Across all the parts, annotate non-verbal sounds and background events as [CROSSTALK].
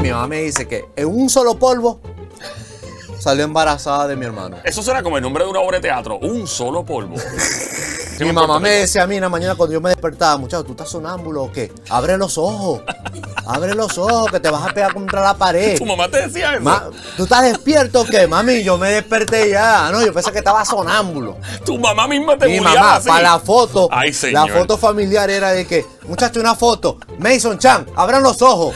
mi mamá me dice que en un solo polvo salió embarazada de mi hermano. Eso será como el nombre de una obra de teatro, un solo polvo. [LAUGHS] mi mamá me decía a mí una mañana cuando yo me despertaba, muchacho, ¿tú estás sonámbulo o qué? Abre los ojos. Abre los ojos, que te vas a pegar contra la pared. Tu mamá te decía eso. ¿Tú estás despierto o qué? Mami, yo me desperté ya. Ah, no, yo pensé que estaba sonámbulo. Tu mamá misma te Mi mamá, para la foto. la foto familiar era de que, muchacho, una foto. Mason Chan, abran los ojos.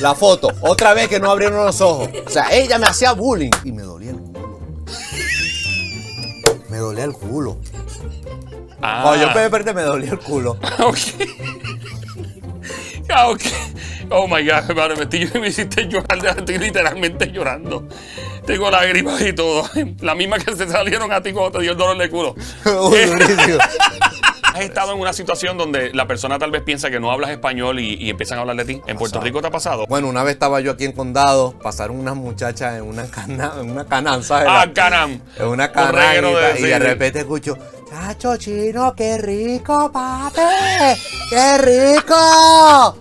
La foto. Otra vez que no abrieron los ojos. O sea, ella me hacía bullying y me dolía el culo. Me dolía el culo. Ah. yo me dolía el culo. Ah, ok. Ah, ok. Oh my God, hermano, me, estoy, me hiciste llorar, estoy literalmente llorando. Tengo lágrimas y todo. La misma que se salieron a ti cuando te dio el dolor de culo. [LAUGHS] Uy, ¿Has estado en una situación donde la persona tal vez piensa que no hablas español y, empiezan a hablar de ti? ¿En Puerto Rico te ha pasado? Bueno, una vez estaba yo aquí en Condado, pasaron unas muchachas en una cana, en una cananza ¿sabes? Ah, canam. En una carrera Y, de repente escucho, chacho chino, qué rico, papi, qué rico.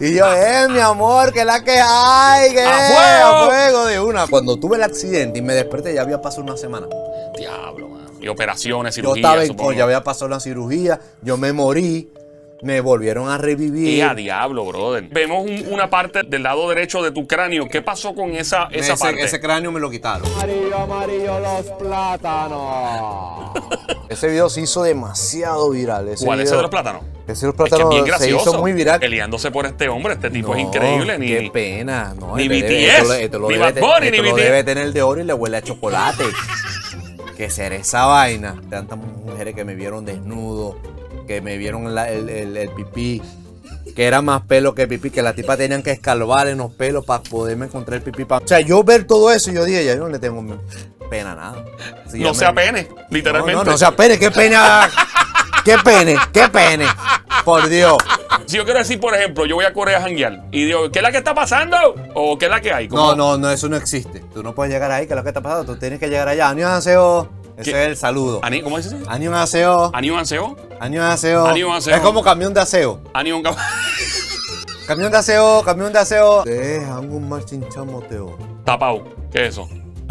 Y yo, eh, mi amor, que la que hay, que a fuego. a fuego de una. Cuando tuve el accidente y me desperté, ya había pasado una semana. Diablo. Y operaciones, cirugías. Yo estaba en, ya había pasado la cirugía, yo me morí, me volvieron a revivir. Y a diablo, brother. Vemos una parte del lado derecho de tu cráneo. ¿Qué pasó con esa, esa parte? ese cráneo me lo quitaron. Amarillo, amarillo, los plátanos. [LAUGHS] Ese video se hizo demasiado viral. ¿Cuál es ese de los plátanos? Ese de los plátanos es que bien gracioso. se hizo muy viral. Peleándose por este hombre. Este tipo es increíble. Ni, Qué pena. No, ni BTS, ni debe ni lo BTS. debe tener de oro y le huele a chocolate. [LAUGHS] que ser esa vaina. Tantas mujeres que me vieron desnudo, que me vieron el, pipí, que era más pelo que pipí, que la tipa tenían que escalvar en los pelos para poderme encontrar el pipí. O sea, yo ver todo eso, yo dije, ya yo no le tengo pena nada. no sea pene, literalmente. No, no, no sea pene, qué pena. [LAUGHS] qué pene, qué pene. Por Dios si yo quiero decir, por ejemplo, yo voy a Corea a janguear y digo, ¿qué es la que está pasando? ¿O qué es la que hay? No, no, no, eso no existe. Tú no puedes llegar ahí, ¿qué es lo que está pasando? Tú tienes que llegar allá. Anión Aseo. Ese es el saludo. Ani, ¿Cómo dices? eso? Aseo. Anión Aseo. Aseo. Es como camión de aseo. un camión. Camión de aseo, camión de aseo. Te un mal moteo Tapao. ¿Qué es eso?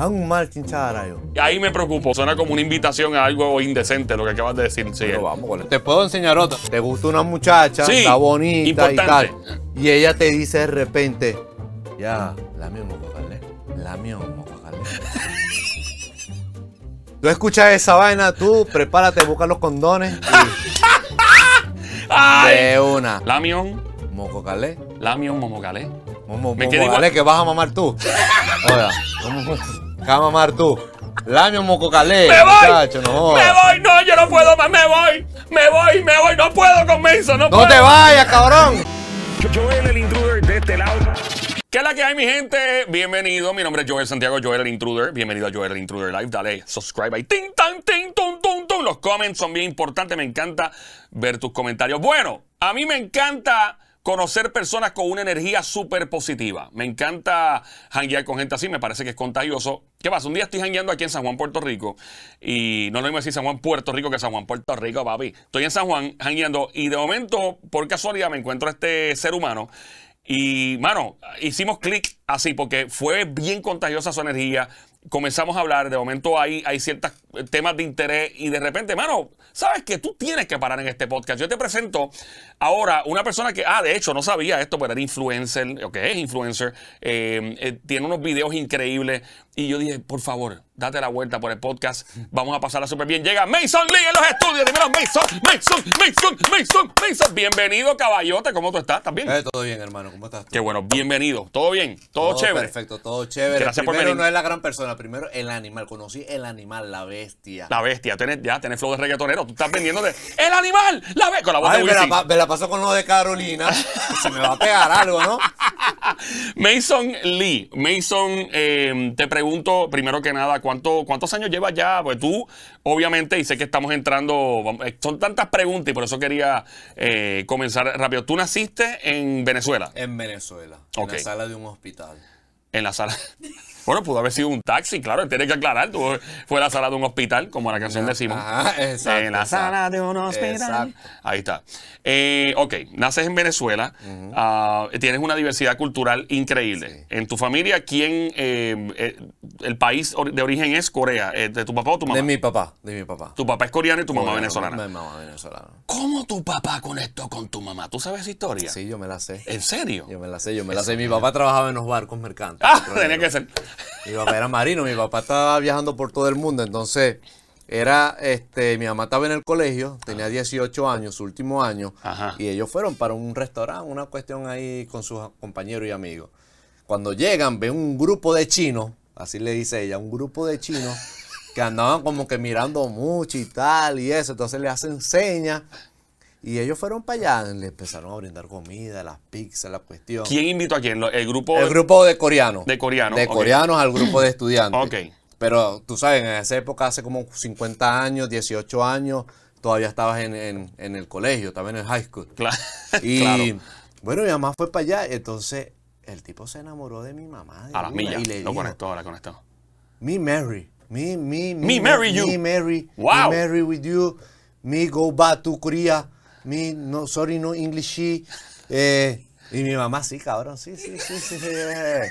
un mal, 진짜 Y Ahí me preocupo. Suena como una invitación a algo indecente lo que acabas de decir. Sí. Pero vamos con Te puedo enseñar otra. Te gusta una muchacha, está bonita y tal. Y ella te dice de repente, ya, la moco, mococarle, la moco, mococarle. Tú escuchas esa vaina, tú prepárate, busca los condones. [LAUGHS] Ay. de una. Lamión. Mococarle. Lamión, momocalé. Momo, Me quedé que vas a mamar tú. Hola. [LAUGHS] Cama Martu, tú. moco calé. ¡Me voy! no ¡Me voy! ¡No, yo no puedo más! ¡Me voy! ¡Me voy! ¡Me voy! ¡No puedo con eso, ¡No, no te vayas, cabrón! Joel, el intruder de este lado. ¿Qué es la que hay, mi gente? Bienvenido. Mi nombre es Joel Santiago, Joel el Intruder. Bienvenido a Joel el Intruder Live. Dale, subscribe ahí. ¡Ting, tan, ting, tum, Los comments son bien importantes. Me encanta ver tus comentarios. Bueno, a mí me encanta conocer personas con una energía súper positiva. Me encanta hanguear con gente así, me parece que es contagioso. ¿Qué pasa? Un día estoy jangueando aquí en San Juan, Puerto Rico. Y no lo a decir San Juan, Puerto Rico que San Juan, Puerto Rico, papi. Estoy en San Juan jangueando y de momento, por casualidad, me encuentro a este ser humano. Y, mano, hicimos clic así porque fue bien contagiosa su energía. Comenzamos a hablar. De momento hay, hay ciertas temas de interés y de repente, mano, sabes que tú tienes que parar en este podcast. Yo te presento ahora una persona que, ah, de hecho, no sabía esto, pero era influencer, o que es influencer, eh, eh, tiene unos videos increíbles y yo dije, por favor, date la vuelta por el podcast, vamos a pasarla súper bien. Llega Mason Lee en los estudios, dímelo, Mason, Mason, Mason, Mason, Mason. Bienvenido, caballote, ¿cómo tú estás? ¿Estás bien? Eh, todo bien, hermano, ¿cómo estás? Qué bueno, bienvenido, todo bien, todo, chévere. Perfecto, todo chévere. Gracias primero por venir. no es la gran persona, primero el animal, conocí el animal, la ve la bestia. ya, tenés flow de reggaetonero. Tú estás de ¡El animal! ¡La bestia! Con la me la, me pasó con lo de Carolina. Se me va a pegar algo, ¿no? [LAUGHS] Mason Lee. Mason, eh, te pregunto primero que nada, ¿cuánto, ¿cuántos años llevas ya? Pues tú, obviamente, y sé que estamos entrando. Eh, son tantas preguntas y por eso quería eh, comenzar rápido. ¿Tú naciste en Venezuela? En Venezuela. En la sala de un hospital. En la sala. [LAUGHS] Bueno, pudo haber sido un taxi, claro, tiene que aclarar. fue la sala de un hospital, como la canción decimos. Ajá, exacto. En la sala de un hospital. Ahí está. Eh, ok, naces en Venezuela, ah, tienes una diversidad cultural increíble. En tu familia, ¿quién, eh, eh, el país de origen es Corea? ¿De tu papá o tu mamá? De mi papá, de mi papá. Tu papá es coreano y tu mamá venezolana. Mi mamá venezolana. ¿Cómo tu papá conectó con tu mamá? ¿Tú sabes historia? Sí, yo me la sé. ¿En serio? Yo me la sé, yo me la sé. Mi papá trabajaba en los barcos mercantes. Ah, tenía que ser. Mi papá era marino, mi papá estaba viajando por todo el mundo, entonces era, este, mi mamá estaba en el colegio, tenía 18 ah. años, su último año, y ellos fueron para un restaurante, una cuestión ahí con sus compañeros y amigos. Cuando llegan, ven un grupo de chinos, así le dice ella, un grupo de chinos que andaban como que mirando mucho y tal y eso, entonces le hacen señas y ellos fueron para allá, le empezaron a brindar comida, las pizzas, la cuestión. ¿Quién invitó a quién? ¿El grupo? El grupo de coreanos. De coreanos. De coreanos al grupo de estudiantes. Ok. Pero tú sabes, en esa época, hace como 50 años, 18 años, todavía estabas en, el colegio, también en el high school. [LAUGHS] Claro. Y bueno, mi mamá fue para allá. Entonces, el tipo se enamoró de mi mamá. a las millas. Y le dijo, conectó, ahora conectó. Me marry. Me, me, me. Me marry you. Me marry. Wow. Me marry with you. Me go back to Korea mi, no, sorry, no English. Eh, y mi mamá, sí, cabrón, sí, sí, sí, sí. Eh.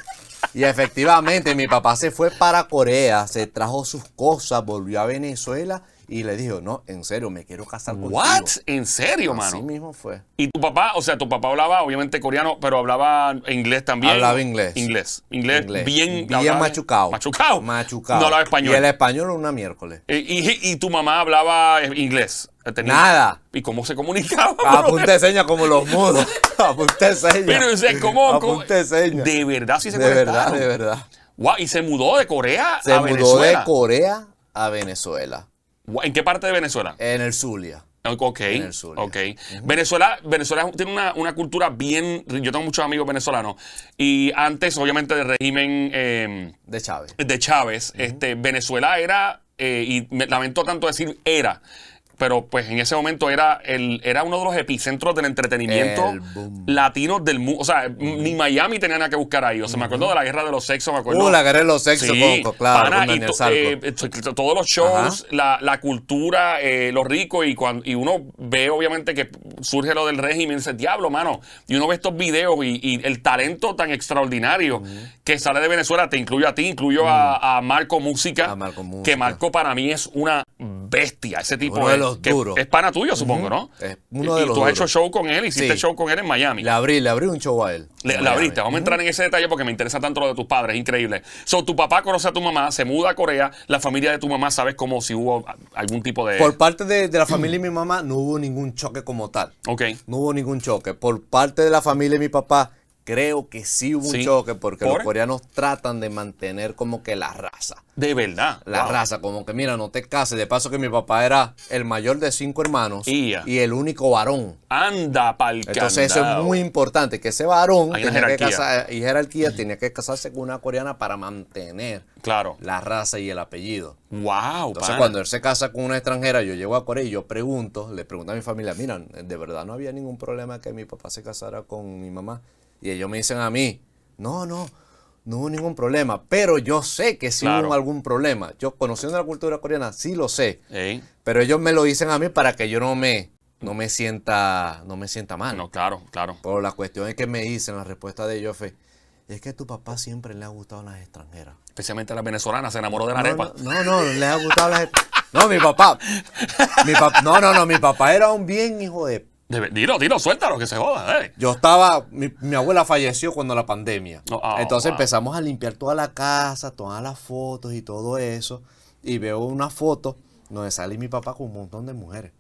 Y efectivamente, mi papá se fue para Corea, se trajo sus cosas, volvió a Venezuela y le dijo, no, en serio, me quiero casar contigo. ¿What? ¿En serio, mano? Así mismo fue. ¿Y tu papá, o sea, tu papá hablaba obviamente coreano, pero hablaba inglés también? Hablaba inglés. Inglés. Inglés, bien... Bien ¿eh? machucado. Machucado. Machucado. No hablaba español. Y el español una miércoles. y tu mamá hablaba inglés? Nada. ¿Y cómo se comunicaba? Apunte de señas como los mudos. [LAUGHS] Apunte señas. Pero, señas. De verdad sí se De verdad, de verdad. y se mudó de Corea se a Venezuela. Se mudó de Corea a Venezuela. ¿En qué parte de Venezuela? En el Zulia. Ok, Venezuela, Venezuela tiene una, cultura bien... Yo tengo muchos amigos venezolanos. Y antes, obviamente, del régimen... Em, de Chávez. De Chávez. este, Venezuela era... Eh, y me lamento tanto decir era pero pues en ese momento era, el, era uno de los epicentros del entretenimiento latino del mundo. O sea, ni Miami tenía nada que buscar ahí. O sea, me acuerdo de la guerra de los sexos, me acuerdo. Uh, la guerra de los sexos, sí, claro. todos los shows, la, cultura, eh, los ricos, y, cuando, y uno ve obviamente que surge lo del régimen ese diablo, mano. Y uno ve estos videos y, el talento tan extraordinario que sale de Venezuela, te incluyo a ti, incluyo a, Marco Música, a Marco Música, que Marco para mí es una bestia. Ese tipo de es pana tuyo, supongo, ¿no? uno de y, tú has hecho show con él, hiciste show con él en Miami. Le abrí, le abrí un show a él. Le, abriste. Vamos a entrar en ese detalle porque me interesa tanto lo de tus padres, increíble. So, tu papá conoce a tu mamá, se muda a Corea, la familia de tu mamá, ¿sabes cómo si hubo algún tipo de...? Por parte de, de la [CLEARS THROAT] familia de mi mamá no hubo ningún choque como tal. Ok. No hubo ningún choque. Por parte de la familia de mi papá creo que sí hubo un choque porque los coreanos tratan de mantener como que la raza. De verdad. La raza, como que mira, no te cases. De paso que mi papá era el mayor de cinco hermanos y el único varón. Anda pa'l Entonces eso es muy importante, que ese varón Hay que y jerarquía tenía que casarse con una coreana para mantener la raza y el apellido. Wow. Entonces cuando él se casa con una extranjera, yo llego a Corea y yo pregunto, le pregunto a mi familia, mira, de verdad no había ningún problema que mi papá se casara con mi mamá. Y ellos me dicen a mí, no, no, no hubo ningún problema, pero yo sé que sí hubo algún problema. Yo conociendo la cultura coreana, sí lo sé, pero ellos me lo dicen a mí para que yo no me, no me, sienta, no me sienta mal. No, claro, claro. Pero la cuestión es que me dicen, la respuesta de ellos fue, es que tu papá siempre le ha gustado las extranjeras. Especialmente a las venezolanas, se enamoró de la no, arepa. No, no, le ha gustado las No, mi papá. Mi no, no, no, mi papá era un bien hijo de dilo, dilo, suéltalo, que se joda. Yo estaba, mi, abuela falleció cuando la pandemia. Ah, Entonces empezamos a limpiar toda la casa, todas las fotos y todo eso. Y veo una foto donde sale mi papá con un montón de mujeres.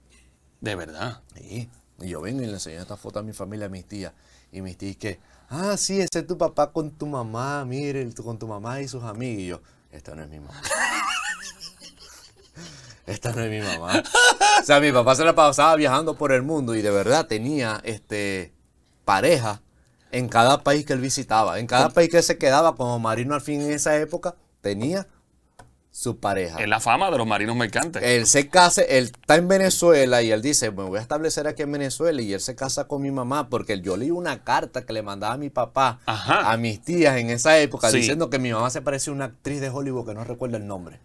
¿De verdad? Y yo vengo y le enseño esta foto a mi familia, a mis tías. Y mis tías que, ah, sí, ese es tu papá con tu mamá, mire, con tu mamá y sus amigos. Y yo, no es mi mamá. [LAUGHS] esta no es mi mamá. o sea, mi papá se la pasaba viajando por el mundo y de verdad tenía este, pareja en cada país que él visitaba. En cada país que se quedaba como pues marino al fin en esa época, tenía su pareja. Es la fama de los marinos mercantes. Él se casa, él está en Venezuela y él dice, me voy a establecer aquí en Venezuela y él se casa con mi mamá porque yo leí una carta que le mandaba a mi papá, a mis tías en esa época, diciendo que mi mamá se parece a una actriz de Hollywood que no recuerdo el nombre.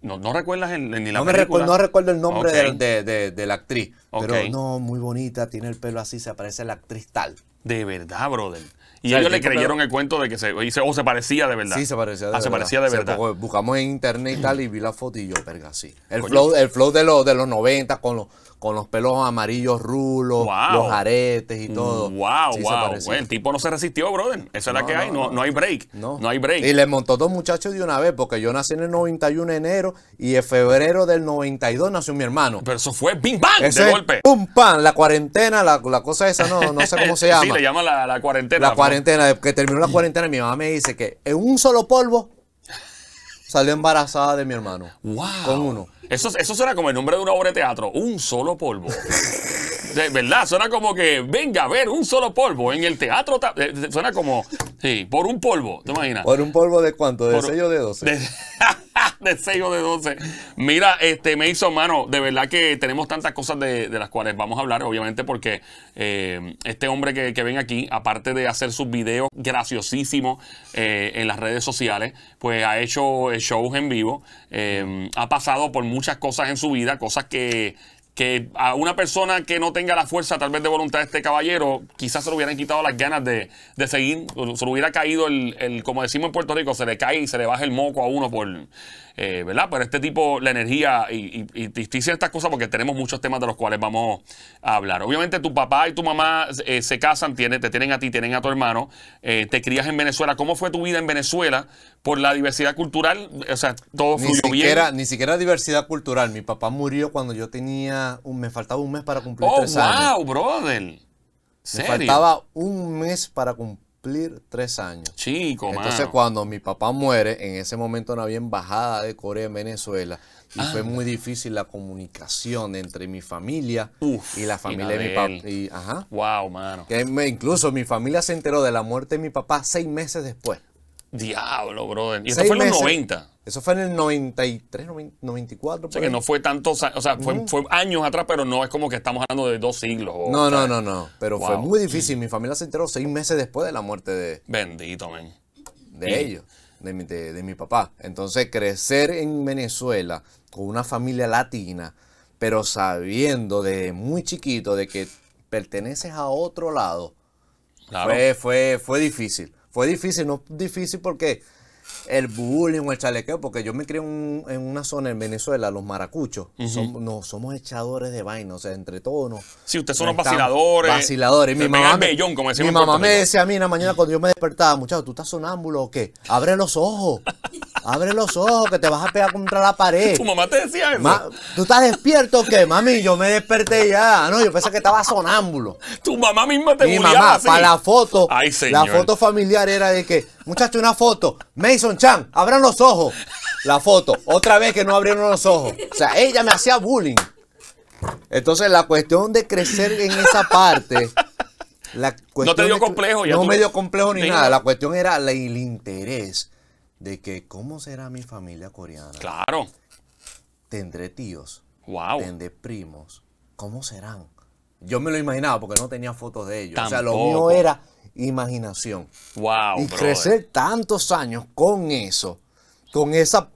No, no recuerdas ni la no película. no recuerdo el nombre de, la actriz. Pero no, muy bonita, tiene el pelo así, se parece a la actriz tal. De verdad, brother. Y ellos le creyeron el cuento de que se, o se parecía de verdad. Sí, se parecía de ah, se parecía de verdad. buscamos en internet y tal y vi la foto y yo, verga, sí. El, flow, de, los de los 90 con los con los pelos amarillos rulos, los aretes y todo. Wow, wow. el tipo no se resistió, brother. Esa es la que hay, no, no, hay break. No. hay break. Y le montó dos muchachos de una vez, porque yo nací en el 91 de enero y en febrero del 92 nació mi hermano. Pero eso fue bim bam de golpe. Pum pam, la cuarentena, la, cosa esa, no, no sé cómo se [LAUGHS] llama. sí, le llama la, la cuarentena. La cuarentena, que terminó la cuarentena, mi mamá me dice que en un solo polvo salió embarazada de mi hermano. ¡Wow! Con uno. Eso, eso suena como el nombre de una obra de teatro, un solo polvo. de verdad, suena como que venga a ver un solo polvo en el teatro. Eh, suena como, sí, por un polvo, ¿te imaginas? ¿Por un polvo de cuánto? ¿De sello de 12? [LAUGHS] [LAUGHS] de 6 o de 12. Mira, este, me hizo mano, de verdad que tenemos tantas cosas de, las cuales vamos a hablar, obviamente, porque eh, este hombre que, ven aquí, aparte de hacer sus videos graciosísimos eh, en las redes sociales, pues ha hecho eh, shows en vivo, ha pasado por muchas cosas en su vida, cosas que a una persona que no tenga la fuerza tal vez de voluntad de este caballero, quizás se le hubieran quitado las ganas de, de seguir, se le hubiera caído el, el, como decimos en Puerto Rico, se le cae y se le baja el moco a uno por eh, ¿verdad? Pero este tipo, la energía y, y, y, estas cosas porque tenemos muchos temas de los cuales vamos a hablar. Obviamente tu papá y tu mamá eh, se casan, te tienen a ti, tienen a tu hermano, eh, te crías en Venezuela. ¿Cómo fue tu vida en Venezuela? Por la diversidad cultural, o sea, todo fluyó ni siquiera, bien. Ni siquiera diversidad cultural. Mi papá murió cuando yo tenía, me faltaba un mes para cumplir oh, wow, wow, brother! Me faltaba un mes para cumplir cumplir tres años. Chico, Entonces, cuando mi papá muere, en ese momento no había embajada de Corea en Venezuela. Y fue ah. muy difícil la comunicación entre mi familia y la familia de mi papá. Wow, mano. Que me, incluso mi familia se enteró de la muerte de mi papá seis meses después. Diablo, brother. Y eso fue en los 90. Eso fue en el 93, 94. O sea, que no fue tantos años, o sea, fue, años atrás, pero no es como que estamos hablando de dos siglos. no, no, no, no. Pero fue muy difícil. Mi familia se enteró seis meses después de la muerte de... Bendito, De ellos, de mi, de, mi papá. Entonces, crecer en Venezuela con una familia latina, pero sabiendo de muy chiquito de que perteneces a otro lado, fue, fue, fue difícil. Fue difícil, no difícil porque el bullying o el chalequeo, porque yo me crié en una zona en Venezuela, los maracuchos, no, somos echadores de vaina, o sea, entre todos nos... Sí, ustedes son los vaciladores. Vaciladores. Mi mamá, me, como mi mamá me decía a mí una mañana cuando yo me despertaba, muchacho, ¿tú estás sonámbulo o qué? Abre los ojos. Abre los ojos, que te vas a pegar contra la pared. Tu mamá te decía eso. ¿Tú estás despierto o qué? Mami, yo me desperté ya. No, yo pensé que estaba sonámbulo. Tu mamá misma te Mi mamá, para la foto, la foto familiar era de que Muchacho, una foto. Mason Chan, abran los ojos. La foto. Otra vez que no abrieron los ojos. O sea, ella me hacía bullying. Entonces, la cuestión de crecer en esa parte. no te dio complejo. Ya no me dio complejo ni nada. La cuestión era el interés de que cómo será mi familia coreana. Claro. Tendré tíos. Wow. Tendré primos. ¿Cómo serán? Yo me lo imaginaba porque no tenía fotos de ellos. O sea, lo mío era imaginación. Y crecer tantos años con eso, con esa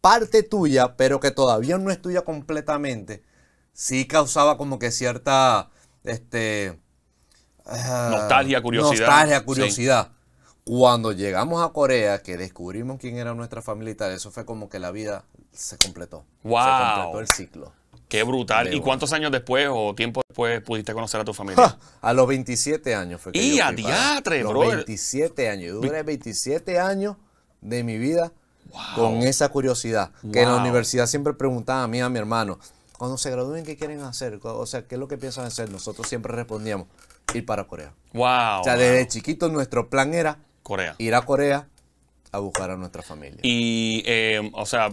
parte tuya, pero que todavía no es tuya completamente, sí causaba como que cierta este ah, nostalgia, curiosidad. Nostalgia, curiosidad. Cuando llegamos a Corea, que descubrimos quién era nuestra familia y tal, eso fue como que la vida se completó. Se completó el ciclo. Qué brutal. ¿Y cuántos años después o tiempo después pudiste conocer a tu familia? A los 27 años fue Y a bro. Los 27 años. Yo duré 27 años de mi vida con esa curiosidad. Que en la universidad siempre preguntaban a mí, a mi hermano, cuando se gradúen, ¿qué quieren hacer? O sea, ¿qué es lo que piensan hacer? Nosotros siempre respondíamos, ir para Corea. Wow. O sea, desde chiquito nuestro plan era Corea. ir a Corea a buscar a nuestra familia. Y, eh, o sea,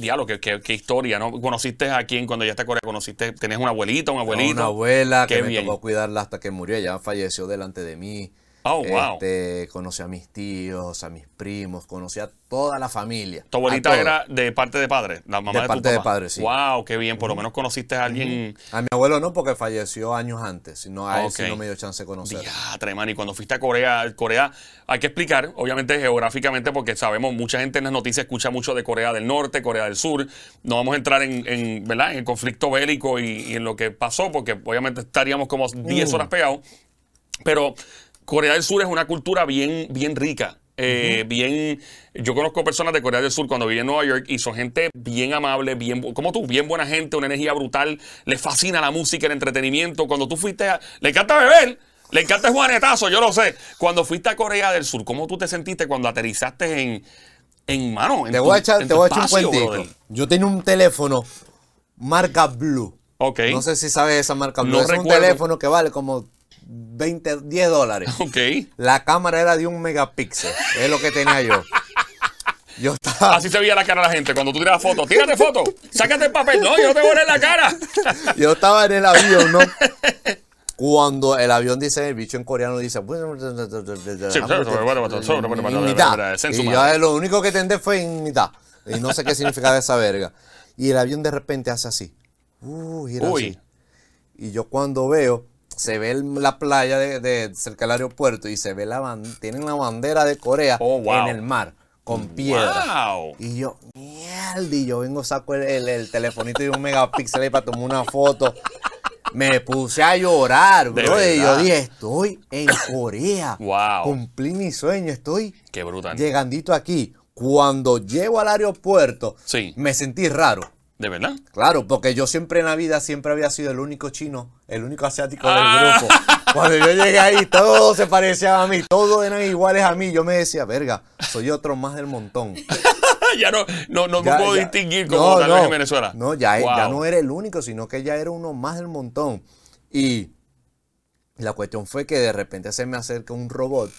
diablo, qué, historia, ¿no? ¿Conociste a quién cuando ya está Corea? ¿Conociste? ¿Tenés una abuelita, un abuelito? Una abuela que me tocó cuidarla hasta que murió. ya falleció delante de mí. Oh, wow. Este, conocí a mis tíos, a mis primos, conocí a toda la familia. ¿Tu abuelita era de parte de padre? La mamá de, parte de padre, sí. Wow, qué bien. Por lo menos conociste a alguien. A mi abuelo no, porque falleció años antes. No, a él no me dio chance de conocer. Diatre, man. Y cuando fuiste a Corea, Corea, hay que explicar, obviamente geográficamente, porque sabemos, mucha gente en las noticias escucha mucho de Corea del Norte, Corea del Sur. No vamos a entrar en, ¿verdad? en el conflicto bélico y, en lo que pasó, porque obviamente estaríamos como 10 mm. horas pegados. Pero Corea del Sur es una cultura bien, bien rica. Eh, bien, yo conozco personas de Corea del Sur cuando viví en Nueva York y son gente bien amable, bien, como tú, bien buena gente, una energía brutal, les fascina la música, el entretenimiento. Cuando tú fuiste a, le encanta beber, le encanta el juanetazo, yo lo sé. Cuando fuiste a Corea del Sur, ¿cómo tú te sentiste cuando aterrizaste en, en mano? En te, voy a echar, te voy a echar un cuentito. Yo tengo un teléfono marca Blue. Okay. No sé si sabes esa marca Blue. es un teléfono que vale como 20, 10 dólares. Okay. La cámara era de un megapíxel. Es lo que tenía yo. [LAUGHS] Yo estaba... Así se veía la cara de la gente cuando tú tiras foto, Tírate foto, sácate el papel. No, yo te voy en la cara. Yo estaba en el avión, ¿no? [LAUGHS] Cuando el avión dice, el bicho en coreano dice, y yo eh, lo único que tendé fue en mitad. Y no sé qué significaba esa verga. Y el avión de repente hace así. Uh, así. Y yo cuando veo, se ve la playa de, cerca del aeropuerto y se ve la tienen la bandera de Corea oh, en el mar con piedra. Y yo, mierda, y yo vengo, saco el, telefonito de un megapíxel ahí para tomar una foto. Me puse a llorar, bro. Y yo dije, estoy en Corea. Cumplí mi sueño, estoy Qué llegandito aquí. Cuando llego al aeropuerto, me sentí raro. ¿De verdad? Claro, porque yo siempre en la vida siempre había sido el único chino, el único asiático del ah. grupo. Cuando yo llegué ahí, todos se parecían a mí, todos eran iguales a mí. Yo me decía, verga, soy otro más del montón. [LAUGHS] ya no, no, no me puedo distinguir como no, tal vez en Venezuela. No, ya, ya no era el único, sino que ya era uno más del montón. Y la cuestión fue que de repente se me acerca un robot.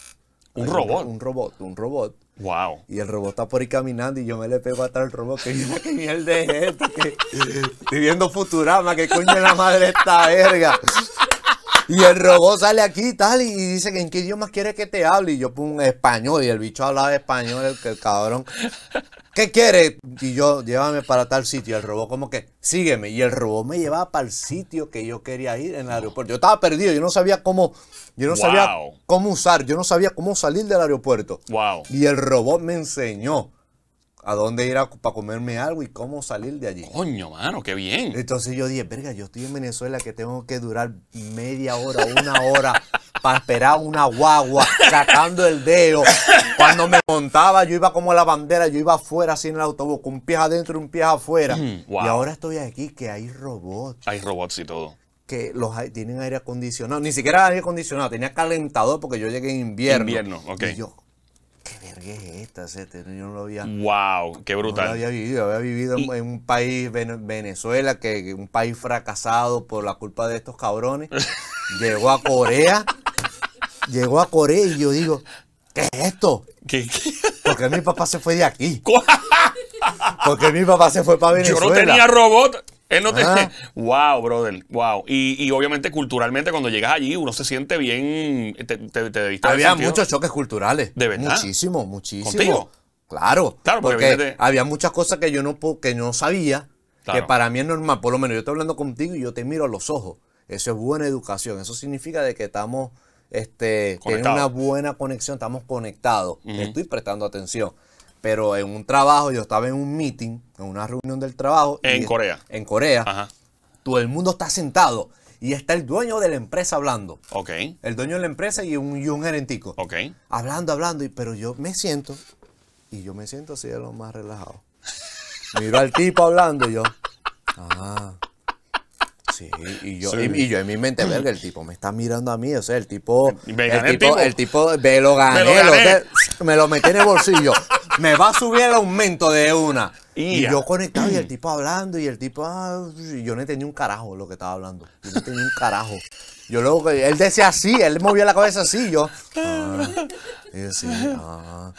¿Un robot? Un robot, un robot. Wow. Y el robot está por ahí caminando y yo me le pego atrás al robot. Que mira qué mierda es esto. Que, estoy viendo Futurama, que coño la madre esta verga. Y el robot sale aquí tal, y tal, y dice en qué idioma quieres que te hable. Y yo, pum, español. Y el bicho hablaba español, el cabrón. ¿qué quiere Y yo, llévame para tal sitio. Y el robot como que, sígueme. Y el robot me llevaba para el sitio que yo quería ir en el aeropuerto. Yo estaba perdido, yo no sabía cómo, yo no sabía cómo usar, yo no sabía cómo salir del aeropuerto. Wow. Y el robot me enseñó a dónde ir a, para comerme algo y cómo salir de allí. Coño, mano, qué bien. Entonces yo dije, verga, yo estoy en Venezuela que tengo que durar media hora, una hora para esperar una guagua sacando el dedo. Cuando me montaba, yo iba como la bandera, yo iba afuera así en el autobús, un pie adentro y un pie afuera. Mm, y ahora estoy aquí que hay robots. Hay robots y todo que los tienen aire acondicionado. Ni siquiera aire acondicionado, tenía calentador porque yo llegué en invierno. Invierno, ok. Y yo, verga es esta? Este, yo no lo había. ¡Wow! ¡Qué brutal! No había vivido. Había vivido en un país, Venezuela, que un país fracasado por la culpa de estos cabrones. [LAUGHS] llegó a Corea. llegó a Corea y yo digo, ¿qué es esto? ¿Qué? Porque mi papá se fue de aquí. [LAUGHS] Porque mi papá se fue para Venezuela. Yo no tenía robot. Él no te. Wow, ah. [LAUGHS] brother. Wow. Y, obviamente, culturalmente, cuando llegas allí, uno se siente bien. Te, te, Había muchos choques culturales. De verdad. Muchísimo, muchísimo. ¿Contigo? Claro. Claro, porque, había muchas cosas que yo no, que no sabía. Que para mí es normal. Por lo menos yo estoy hablando contigo y yo te miro a los ojos. Eso es buena educación. Eso significa de que estamos. Este, en una buena conexión, estamos conectados. Estoy prestando atención pero en un trabajo, yo estaba en un meeting, en una reunión del trabajo. En Corea. En Corea. Ajá. Todo el mundo está sentado y está el dueño de la empresa hablando. Ok. El dueño de la empresa y un, y gerentico. Hablando, hablando, y, pero yo me siento y yo me siento así de lo más relajado. Miro al tipo hablando y yo, ah, sí, y yo, Y, yo en mi mente, verga, el tipo me está mirando a mí, o sea, el tipo, el tipo, el tipo, ve lo me lo metí en el bolsillo. me va a subir el aumento de una. Y, yo conectado y el tipo hablando y el tipo, ah, yo no tenía un carajo lo que estaba hablando. Yo no tenía un carajo. Yo luego, él decía así, él movía la cabeza así, yo. Ah, y decía, ah.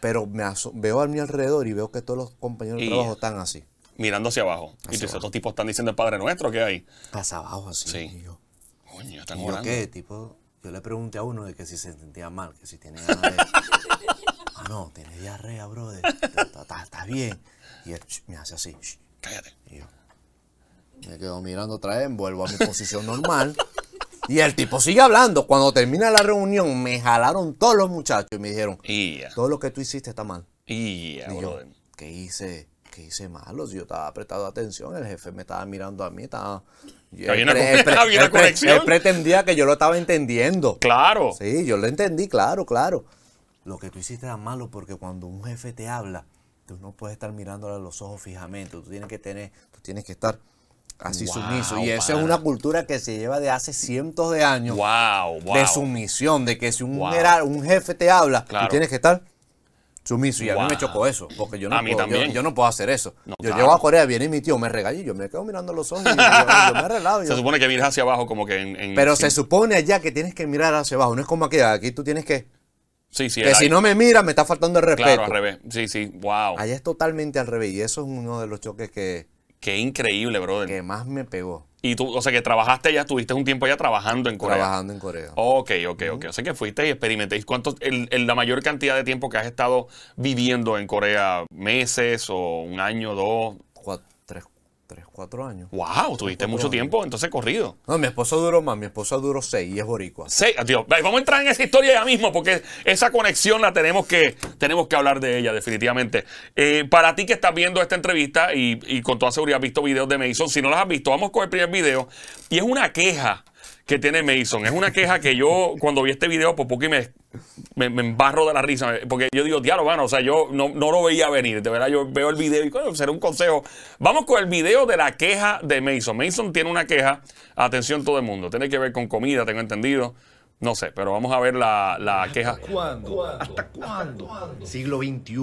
Pero me veo a mi alrededor y veo que todos los compañeros de trabajo están así. Mirando hacia abajo. y estos tipos están diciendo el Padre Nuestro, ¿qué hay? Hacia abajo, así. Sí. yo, Coño, están ¿Y qué? Tipo, yo le pregunté a uno de que si se sentía mal, que si tenía diarrea, [LAUGHS] Ah, no, tiene diarrea, brother. está bien. Y él me hace así. Cállate. Y yo me quedo mirando otra vez, vuelvo a mi posición normal. Y el tipo sigue hablando. Cuando termina la reunión, me jalaron todos los muchachos y me dijeron, todo lo que tú hiciste está mal. y yo, ¿qué hice? ¿Qué hice malo? yo estaba prestando atención, el jefe me estaba mirando a mí, estaba él, pretendía que yo lo estaba entendiendo. Claro. Sí, yo lo entendí, claro, claro. Lo que tú hiciste era malo porque cuando un jefe te habla, tú no puedes estar mirándole a los ojos fijamente. Tú tienes que tener, tú tienes que estar así sumiso. Y esa es una cultura que se lleva de hace cientos de años. Wow, De sumisión, de que si un, general, un jefe te habla, tú tienes que estar sumiso. Y a mí me chocó eso, porque yo no, puedo, Yo, no puedo hacer eso. yo llego a Corea, viene mi tío, me regalé, yo me quedo mirando los ojos se supone que miras hacia abajo como que en... Pero se supone allá que tienes que mirar hacia abajo, no es como aquí, aquí tú tienes que... Sí, que si no me mira me está faltando el respeto. Claro, al revés. Sí, sí, wow. Allá es totalmente al revés y eso es uno de los choques que Qué increíble, brother. Que más me pegó. Y tú, o sea, que trabajaste ya, estuviste un tiempo ya trabajando en Corea. Trabajando en Corea. Ok, ok, ok. O sea, que fuiste y experimentéis. ¿Cuánto, el, la mayor cantidad de tiempo que has estado viviendo en Corea? ¿Meses o un año, dos? Cuatro, Tres, cuatro años. ¡Wow! Tuviste mucho tiempo, entonces corrido. No, mi esposo duró más, mi esposo duró seis y es boricua. Seis, tío. Vamos a entrar en esa historia ya mismo porque esa conexión la tenemos que, tenemos que hablar de ella, definitivamente. Eh, para ti que estás viendo esta entrevista y, y con toda seguridad has visto videos de Mason, si no las has visto, vamos con el primer video. Y es una queja que tiene Mason. Es una queja que yo cuando vi este video, por poco y me me, embarro de la risa, porque yo digo, diablo, bueno, o sea, yo no, lo veía venir, de verdad, yo veo el video y coño, será un consejo. Vamos con el video de la queja de Mason. Mason tiene una queja, atención todo el mundo, tiene que ver con comida, tengo entendido. No sé, pero vamos a ver la, la queja. ¿Cuándo? ¿Hasta ¿Hasta cuándo? Siglo XXI,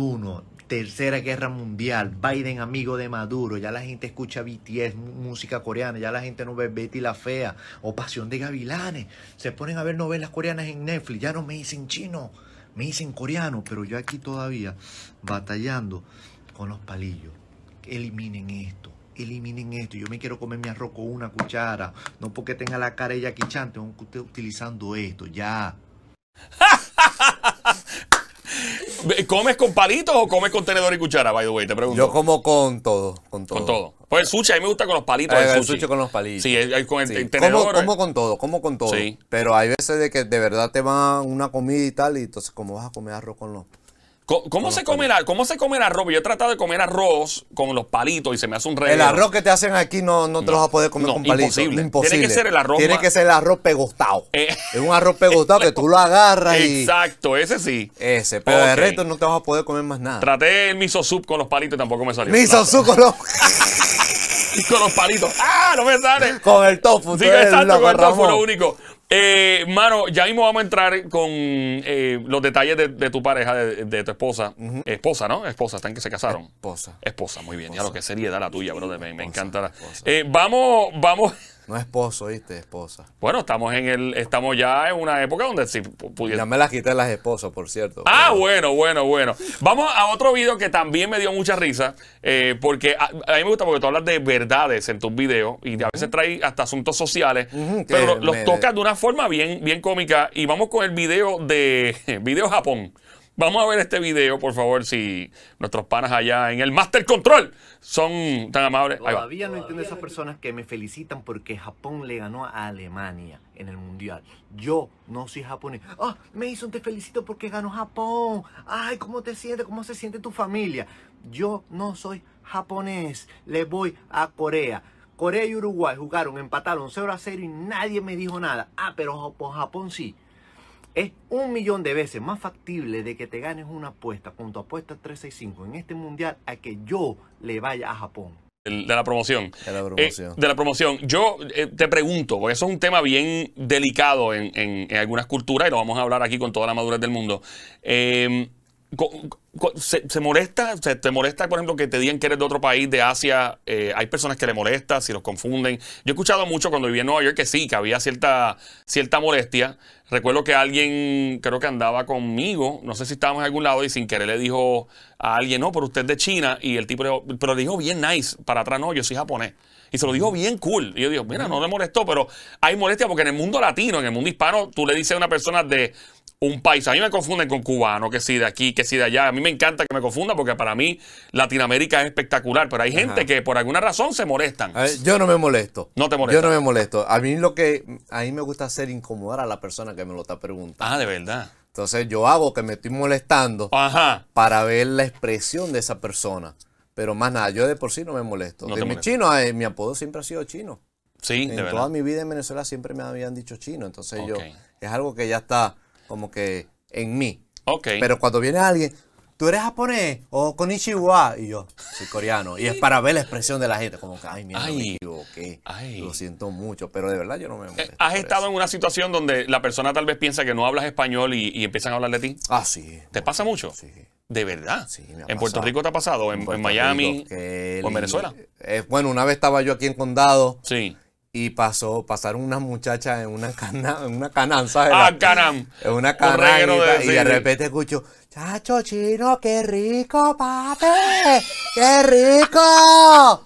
Tercera Guerra Mundial, Biden amigo de Maduro, ya la gente escucha BTS, música coreana, ya la gente no ve Betty la Fea o Pasión de Gavilanes, se ponen a ver novelas coreanas en Netflix, ya no me dicen chino, me dicen coreano, pero yo aquí todavía batallando con los palillos. Eliminen esto, eliminen esto. Yo me quiero comer mi arroz con una cuchara, no porque tenga la cara aunque quichante, utilizando esto, ya. [LAUGHS] ¿Comes con palitos o comes con tenedor y cuchara, by the way? Te pregunto. Yo como con todo. Con todo. Con todo. Pues el sushi a mí me gusta con los palitos. con los palitos. Sí, con el, tenedor. Como, eh. con todo, como con todo. Pero hay veces de que de verdad te va una comida y tal, y entonces como vas a comer arroz con los ¿Cómo, se come el, ¿Cómo se come el arroz? Yo he tratado de comer arroz con los palitos y se me hace un rey. El arroz que te hacen aquí no, no te lo vas a poder comer con palitos. Imposible. Tiene que ser el arroz. Tiene que ser el arroz pegostado. Eh. Es un arroz pegostado que tú lo agarras y. Exacto, ese sí. Ese, pero de resto no te vas a poder comer más nada. Traté el miso soup con los palitos y tampoco me salió. Miso soup con los. [LAUGHS] con los palitos. ¡Ah! No me sale. Con el tofu. Sí, exacto, con el tofu, lo único. Eh, mano, ya mismo vamos a entrar con eh, los detalles de, tu pareja, de, tu esposa. Esposa, ¿no? Esposa, están que se casaron. Esposa. Esposa, muy bien. Ya lo que sería, da la tuya, brother. Me, encanta. La... Eh, vamos, vamos. No esposo, ¿viste? Esposa. Bueno, estamos en el, estamos ya en una época donde si pudiera. Ya me las quité las esposas, por cierto. Ah, bueno, bueno, bueno. Vamos a otro video que también me dio mucha risa, eh, porque a, mí me gusta porque tú hablas de verdades en tus videos y a veces traes hasta asuntos sociales, pero los, tocas de una forma bien, bien cómica. Y vamos con el video de [LAUGHS] Video Japón. Vamos a ver este video, por favor, si nuestros panas allá en el Master Control son tan amables. Todavía no entiendo esas personas que me felicitan porque Japón le ganó a Alemania en el Mundial. Yo no soy japonés. ¡Ah! Oh, Mason, te felicito porque ganó Japón. ¡Ay, cómo te sientes! ¿Cómo se siente tu familia? Yo no soy japonés. Le voy a Corea. Corea y Uruguay jugaron, empataron 0 a 0 y nadie me dijo nada. Ah, pero Japón sí. Es un millón de veces más factible de que te ganes una apuesta con tu apuesta 365 en este mundial a que yo le vaya a Japón. de la promoción. De la promoción. Eh, yo eh, te pregunto, porque eso es un tema bien delicado en, en, algunas culturas y lo vamos a hablar aquí con toda la madurez del mundo. Eh, se, molesta, te molesta, por ejemplo, que te digan que eres de otro país, de Asia. Eh, hay personas que le molesta, si los confunden. Yo he escuchado mucho cuando viví en Nueva York que sí, que había cierta, cierta molestia. Recuerdo que alguien, creo que andaba conmigo, no sé si estábamos en algún lado, y sin querer le dijo a alguien, no, pero usted es de China. Y el tipo, le dijo, pero le dijo bien nice, para atrás no, yo soy japonés. Y se lo dijo bien cool. Y yo digo, mira, no le molestó, pero hay molestia porque en el mundo latino, en el mundo hispano, tú le dices a una persona de un país. A mí me confunden con cubano, que si de aquí, que si de allá. A mí me encanta que me confundan porque para mí Latinoamérica es espectacular, pero hay gente que por alguna razón se molestan. yo no me molesto. No te molesto. Yo no me molesto. A mí lo que a mí me gusta hacer incomodar a la persona que me lo está preguntando. Ah, de verdad. Entonces yo hago que me estoy molestando para ver la expresión de esa persona. Pero más nada, yo de por sí no me molesto. de mi chino, eh, mi apodo siempre ha sido chino. Sí, en de verdad. toda mi vida en Venezuela siempre me habían dicho chino. Entonces yo, es algo que ya está como que en mí. Pero cuando viene alguien, tú eres japonés o konnichiwa? y yo soy coreano. Y es para ver la expresión de la gente, como que, ay, mierda, ay, me lo siento mucho, pero de verdad yo no me eh, ¿Has estado en una situación donde la persona tal vez piensa que no hablas español y, empiezan a hablar de ti? Ah, sí. ¿Te pasa mucho? Sí. ¿De verdad? Sí, ¿En Puerto Rico te ha pasado? ¿En, Miami? ¿O en Venezuela? Eh, bueno, una vez estaba yo aquí en Condado. Sí y pasó, pasaron unas muchachas en una cana, en una cananza Ah, canam. En una cana y, de repente escucho, chacho chino, qué rico, papi, qué rico.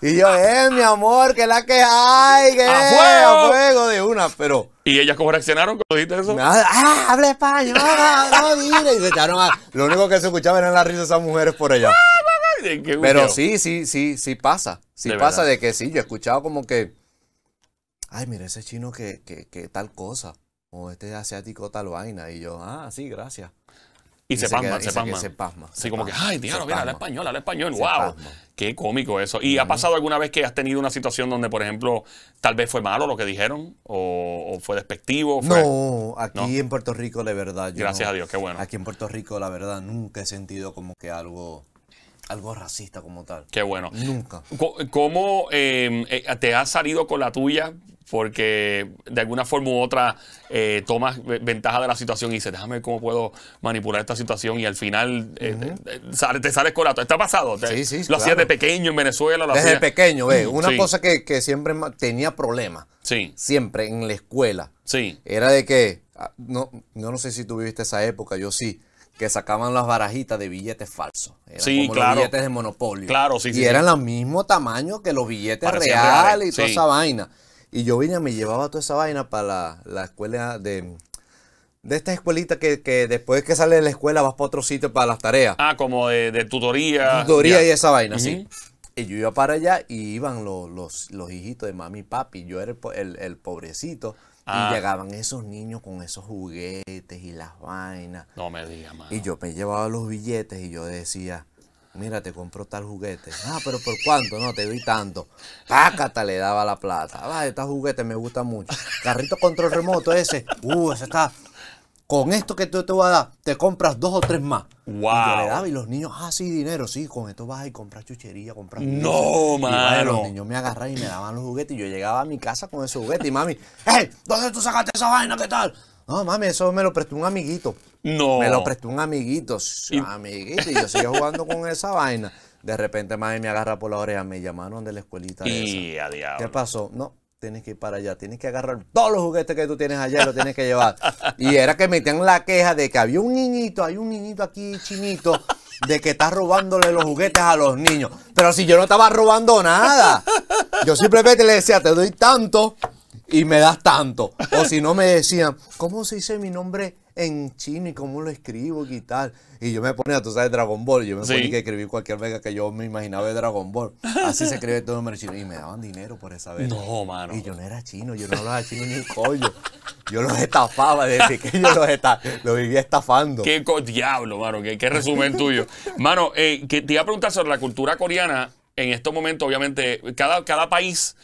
Y yo, eh, mi amor, que la que hay, que a fuego, de una, pero. ¿Y ellas cómo reaccionaron cuando dijiste eso? Nada, ah, habla español, ah, no Y se echaron Lo único que se escuchaba eran las risas de esas mujeres por allá. Ah, ah, pero sí, sí, sí, sí pasa. Sí pasa de que sí, yo he escuchado como que ay, mira ese chino que, que, tal cosa, o este asiático tal vaina, y yo, ah, sí, gracias. Y, se, pasma, se, pasma. Se pasma. Sí, como que, ay, diablo, mira, habla español, habla español, wow. Qué cómico eso. ¿Y ha pasado alguna vez que has tenido una situación donde, por ejemplo, tal vez fue malo lo que dijeron o, fue despectivo? No, aquí en Puerto Rico, de verdad. Yo Gracias a Dios, qué bueno. Aquí en Puerto Rico, la verdad, nunca he sentido como que algo algo racista como tal. Qué bueno. Nunca. ¿Cómo em, eh, te has salido con la tuya? Porque de alguna forma u otra eh, tomas ventaja de la situación y dices, déjame ver cómo puedo manipular esta situación y al final eh, te sales con la tuya. ¿Está pasado? Sí, sí. Lo hacías de pequeño en Venezuela. Desde pequeño, ve. Mm, una cosa que, siempre tenía problemas. Sí. Siempre en la escuela. Sí. Era de que, ah, no, no, no sé si tú viviste esa época, yo sí que sacaban las barajitas de billetes falsos. como Los billetes de monopolio. Y eran el mismo tamaño que los billetes reales, y toda esa vaina. Y yo vine, me llevaba toda esa vaina para la, escuela de, de esta escuelita que, que, después que sale de la escuela vas para otro sitio para las tareas. Ah, como de, tutoría. Tutoría y esa vaina, sí. Y yo iba para allá y iban los, los, los, hijitos de mami y papi. Yo era el, el, el pobrecito y ah. llegaban esos niños con esos juguetes y las vainas. No me digas, mano. Y yo me llevaba los billetes y yo decía, mira, te compro tal juguete. Ah, pero ¿por cuánto? No, te doy tanto. Pácata le daba la plata. Ah, estos juguetes me gustan mucho. Carrito control remoto ese. Uh, ese está con esto que tú te voy a dar, te compras dos o tres más. Wow. Y le daba y los niños, ah, sí, dinero, sí, con esto vas y comprar chuchería, compras. No, mami. los niños me agarraban y me daban los juguetes y yo llegaba a mi casa con esos juguetes y mami, hey, ¿dónde tú sacaste esa vaina? ¿Qué tal? No, mami, eso me lo prestó un amiguito. No. Me lo prestó un amiguito. Amiguito. Y yo seguía jugando con esa vaina. De repente, mami me agarra por la oreja, me llamaron de la escuelita. [LAUGHS] Y a ¿Qué pasó? No, tienes que ir para allá, tienes que agarrar todos los juguetes que tú tienes allá y los tienes que llevar. [LAUGHS] Y era que metían la queja de que había un niñito, hay un niñito aquí chinito, de que está robándole los juguetes a los niños. Pero si yo no estaba robando nada, yo simplemente le decía, te doy tanto y me das tanto. O si no me decían, ¿cómo se dice mi nombre? en chino y cómo lo escribo y tal. Y yo me ponía, tú sabes, Dragon Ball. Yo me ponía que escribir cualquier vega que yo me imaginaba de Dragon Ball. Así se escribe todo en chino. Y me daban dinero por esa vez. No, mano. Y yo no era chino, yo no hablaba chino ni el coño. Yo los estafaba, decir que yo los, esta los vivía estafando. Qué diablo, mano, qué, qué resumen tuyo. Mano, eh, te iba a preguntar sobre la cultura coreana. En estos momentos, obviamente, cada, cada país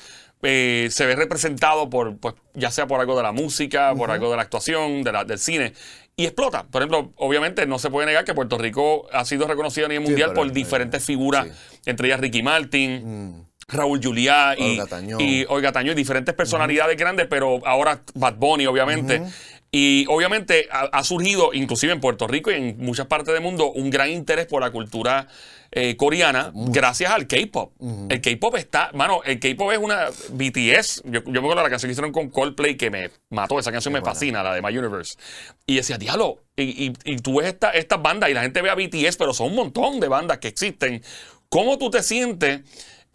eh, se ve representado por, pues, ya sea por algo de la música, por algo de la actuación, del cine. Y explota. Por ejemplo, obviamente no se puede negar que Puerto Rico ha sido reconocido a nivel mundial por diferentes figuras, entre ellas Ricky Martin. Mm. Raúl Juliá y Olga Tañón y, diferentes personalidades grandes, pero ahora Bad Bunny, obviamente. Y obviamente ha, surgido, inclusive en Puerto Rico y en muchas partes del mundo, un gran interés por la cultura eh, coreana gracias al K-pop. El K-pop está, mano, el K-pop es una BTS. Yo, me acuerdo de la canción que hicieron con Coldplay que me mató. Esa canción me fascina, la de My Universe. Y decía, diablo, y, y, tú ves estas esta bandas y la gente ve a BTS, pero son un montón de bandas que existen. ¿Cómo tú te sientes?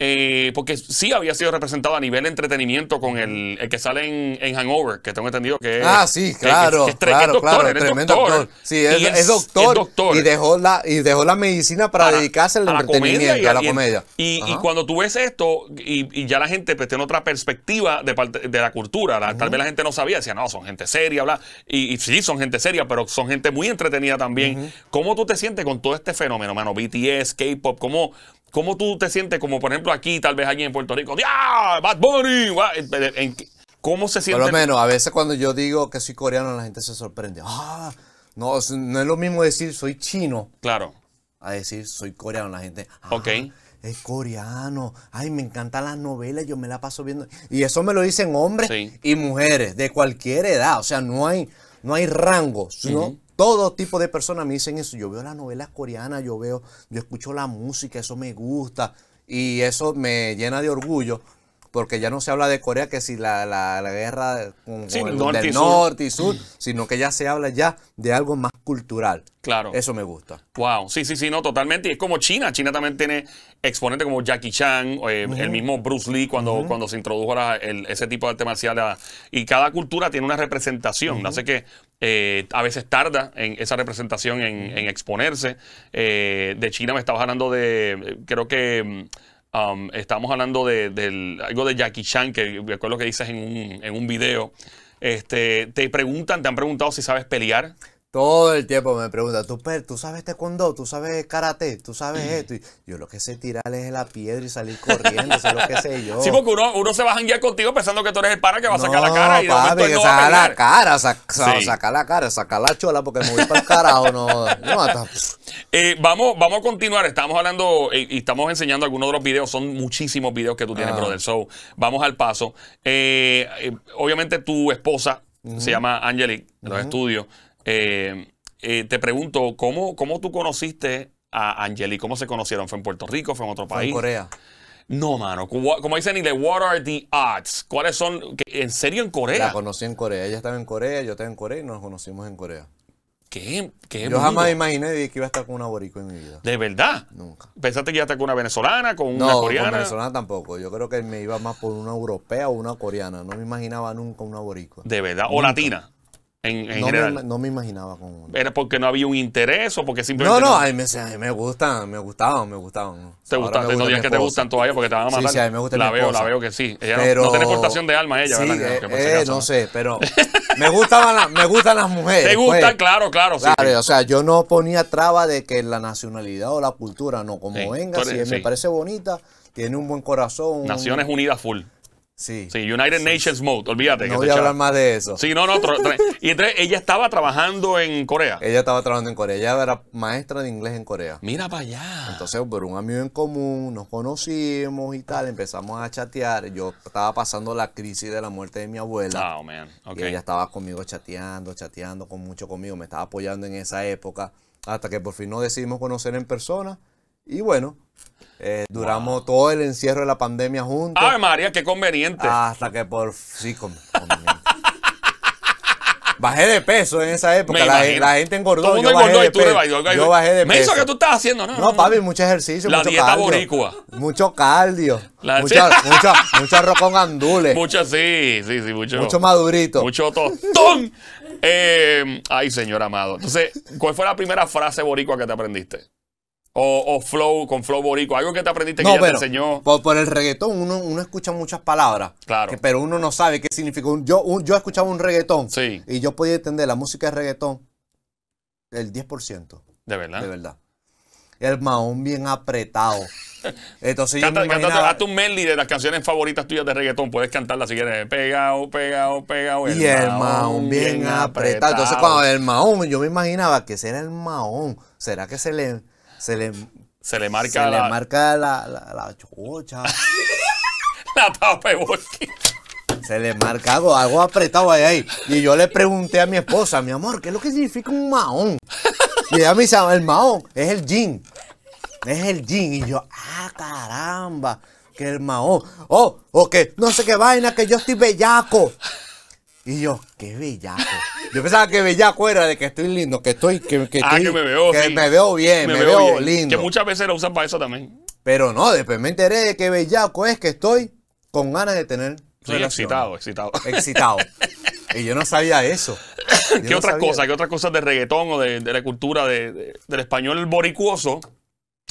Eh, porque sí había sido representado a nivel de entretenimiento con el, que sale en, Hangover, que tengo entendido que es. Ah, sí, claro. es, doctor, claro, Sí, es, doctor, Y dejó la, medicina para, dedicarse al entretenimiento, a la comedia. Y, cuando tú ves esto, y, ya la gente pues, tiene otra perspectiva de, la cultura, tal vez la gente no sabía, decía, no, son gente seria, bla. Y, sí, son gente seria, pero son gente muy entretenida también. ¿Cómo tú te sientes con todo este fenómeno, mano? BTS, K-pop, ¿cómo.? ¿Cómo tú te sientes como, por ejemplo, aquí, tal vez allí en Puerto Rico? ¡Ya! ¡Bad Bunny! ¿Cómo se siente? Por lo menos, a veces cuando yo digo que soy coreano, la gente se sorprende. ¡Ah! No, no es lo mismo decir soy chino. Claro. A decir soy coreano, la gente. Ah, ok. Es coreano. Ay, me encantan las novelas, yo me la paso viendo. Y eso me lo dicen hombres y mujeres de cualquier edad. O sea, no hay, no hay rango. ¿no? todo tipo de personas me dicen eso. Yo veo las novelas coreanas, yo veo, yo escucho la música, eso me gusta. Y eso me llena de orgullo. Porque ya no se habla de Corea que si la, guerra con, norte del y norte y sur, mm. sino que ya se habla ya de algo más cultural. Claro. Eso me gusta. Wow, sí, sí, sí, no, totalmente. Y es como China. China también tiene exponentes como Jackie Chan, eh, el mismo Bruce Lee cuando, cuando se introdujo ese tipo de arte marcial. y cada cultura tiene una representación. No sé qué. Eh, a veces tarda en esa representación en, exponerse. Eh, de China me estabas hablando de, creo que um, estábamos hablando de, algo de Jackie Chan, que recuerdo que dices en un, video. Este, te preguntan, te han preguntado si sabes pelear. Todo el tiempo me pregunta, ¿Tú, ¿tú sabes taekwondo? ¿Tú sabes karate? ¿Tú sabes esto? Y yo lo que sé tirarles tirarles la piedra y salir corriendo, Sí, porque uno, se va a janguear contigo pensando que tú eres el para que va a sacar la cara. Y papi, que saca la cara, saca, la cara, saca la chola porque me voy para el carajo. No, eh, vamos, vamos a continuar, estamos hablando eh, y estamos enseñando algunos de los videos, son muchísimos videos que tú tienes, ah. brother. show, vamos al paso. Eh, obviamente tu esposa se llama Angelique, de los estudios. Eh, eh, te pregunto, ¿cómo, ¿cómo tú conociste a Angeli? ¿Cómo se conocieron? ¿Fue en Puerto Rico? ¿Fue en otro país? en Corea. No, mano. Como dicen en inglés, what are the odds? ¿Cuáles son? ¿En serio en Corea? La conocí en Corea. Ella estaba en Corea, yo estaba en Corea y nos conocimos en Corea. ¿Qué? ¿Qué yo jamás imaginé que iba a estar con una boricua en mi vida. ¿De verdad? Nunca. ¿Pensaste que iba a estar con una venezolana, con una coreana? No, con venezolana tampoco. Yo creo que me iba más por una europea o una coreana. No me imaginaba nunca una boricua. ¿De verdad? ¿O latina? no, Me, imaginaba ¿Era porque no había un interés o porque simplemente.? No, no, me, me, me gustaban, me gustaban. ¿Te gustan, no que te gustan todavía porque te van a matar. Sí, sí, me gusta La veo, la veo que sí. Ella no, tiene portación de alma, ella, ¿verdad? Eh, no sé, pero. me, gustaban me gustan las mujeres. ¿Te gustan? Pues. Claro, claro. claro, o sea, yo no ponía traba de que la nacionalidad o la cultura, no, como venga, si me parece bonita, tiene un buen corazón. Naciones Unidas full. Sí. Sí, United Nations Mode, olvídate. No voy a hablar más de eso. Sí, no, no. [LAUGHS] y entonces ella estaba trabajando en Corea. Ella estaba trabajando en Corea. Ella era maestra de inglés en Corea. Mira para allá. Entonces, por un amigo en común, nos conocimos y tal, empezamos a chatear. Yo estaba pasando la crisis de la muerte de mi abuela. Oh, man. ella estaba conmigo chateando, chateando con mucho conmigo. Me estaba apoyando en esa época. Hasta que por fin nos decidimos conocer en persona. Y bueno, eh, duramos todo el encierro de la pandemia juntos. ¡Ay, María, qué conveniente! Hasta que por... Sí, conveniente. Bajé de peso en esa época. La, gente engordó. Todo el yo engordó bajé y tú Yo bajé de peso. Me hizo que tú estás haciendo, ¿no? No, papi, mucho ejercicio. La dieta boricua. Mucho cardio. La mucho, mucho, arroz con andules. Mucho, sí, sí, sí, mucho. Mucho madurito. Mucho tostón. Eh, ay, señor amado. Entonces, ¿cuál fue la primera frase boricua que te aprendiste? O, flow, con flow borico, algo que te aprendiste que te enseñó. Por, el reggaetón uno, uno escucha muchas palabras, claro. pero uno no sabe qué significa. Yo, yo escuchaba un reggaetón sí. y yo podía entender la música de reggaetón el 10%. ¿De verdad? De verdad. El maón bien apretado. [LAUGHS] Entonces yo me imaginaba... Hazte un medley de las canciones favoritas tuyas de reggaetón. Puedes cantarla si quieres. Pegao, pegao, pegao. y el maón bien, apretado. Entonces cuando el maón, yo me imaginaba que ese era el maón. ¿Será que se le... Se le, se le marca se la... le marca la, la, la [LAUGHS] tapa Se le marca algo, algo apretado ahí, Y yo le pregunté a mi esposa, mi amor, ¿qué es lo que significa un maón? Y ella me dice, ah, el maón es el jean. Es el jean. Y yo, ah, caramba, que el maón. Oh, o oh, que no sé qué vaina, que yo estoy bellaco. Y yo, qué bellaco. Yo pensaba que bellaco era de que estoy lindo, que estoy, que, que ah, me veo, bien, me, veo, lindo. Que muchas veces lo usan para eso también. Pero no, después me enteré de que bellaco es que estoy con ganas de tener Sí, excitado, excitado. Excitado. y yo no sabía eso. [LAUGHS] ¿Qué otras cosas? ¿Qué otras cosas de reggaetón o de, la cultura del español boricuoso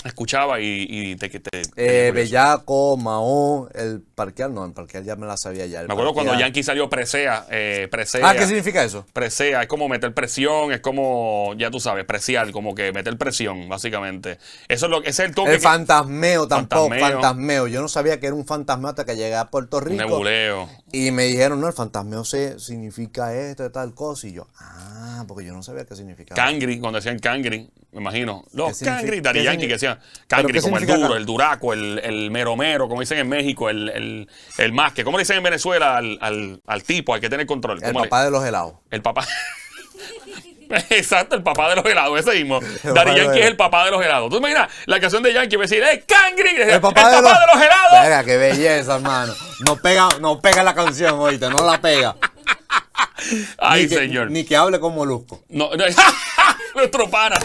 escuchaba y, te, te eh, Bellaco, Mao, el parqueal, no, el parqueal ya me la sabía ya. Me acuerdo cuando Yankee salió presea, eh, presea. Ah, ¿qué significa eso? Presea, es como meter presión, es como, ya tú sabes, presear, como que meter presión, básicamente. Eso es lo que es el toque. El fantasmeo tampoco, fantasmeo. Yo no sabía que era un fantasmeo hasta que llegué a Puerto Rico. Nebuleo. Y me dijeron, no, el fantasmeo significa esto, tal cosa. Y yo, ah, porque yo no sabía qué significaba. Cangri, cuando decían cangri, me imagino. Los cangri, Yankee, que cangri, como el duro, el duraco, el, el meromero, como dicen en México, el, el, el más que. como le dicen en Venezuela al, al, tipo? Hay que tener control. El papá de los helados. El papá. [LAUGHS] Exacto, el papá de los helados, ese mismo. Daddy Yankee es el papá de los helados. ¿Tú imaginas? La canción de Yankee va a decir, ¡eh, Cangri! El, papá, de, los... helados. Venga, qué belleza, hermano. No pega, no pega la canción, ahorita no la pega. Ay, señor. Ni que hable con Molusco. No, no [LAUGHS] nuestro pana.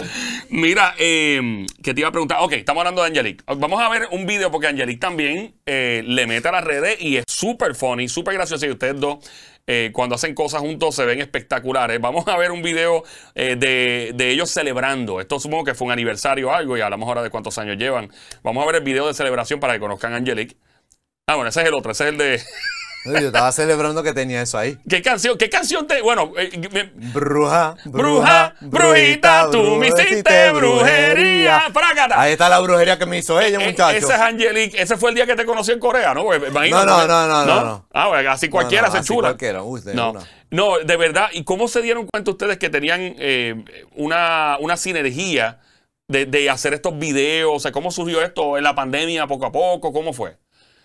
Mira, em, que te iba a preguntar. Ok, estamos hablando de Angelic Vamos a ver un video porque Angelic también eh, le mete a las redes y es súper funny, súper gracioso Y ustedes dos, eh, cuando hacen cosas juntos, se ven espectaculares. Vamos a ver un video eh, de, de, ellos celebrando. Esto supongo que fue un aniversario o algo y hablamos ahora de cuántos años llevan. Vamos a ver el video de celebración para que conozcan a Angelique. Ah, bueno, ese es el otro, ese es el de. [LAUGHS] Yo estaba celebrando que tenía eso ahí. ¿Qué canción? ¿Qué canción te.? Bueno. Eh, bruja, bruja. brujita, tú me hiciste brujería. Frágata. Ahí está la brujería que me hizo ella, eh, muchachos. Ese es Angelique. Ese fue el día que te conocí en Corea, ¿no? Pues, no, no, no, no, Ah, bueno, pues, así cualquiera se chula. Cualquiera. de no. no, de verdad. ¿Y cómo se dieron cuenta ustedes que tenían eh, una, una sinergia de, de hacer estos videos? O sea, ¿cómo surgió esto en la pandemia poco a poco? ¿Cómo fue?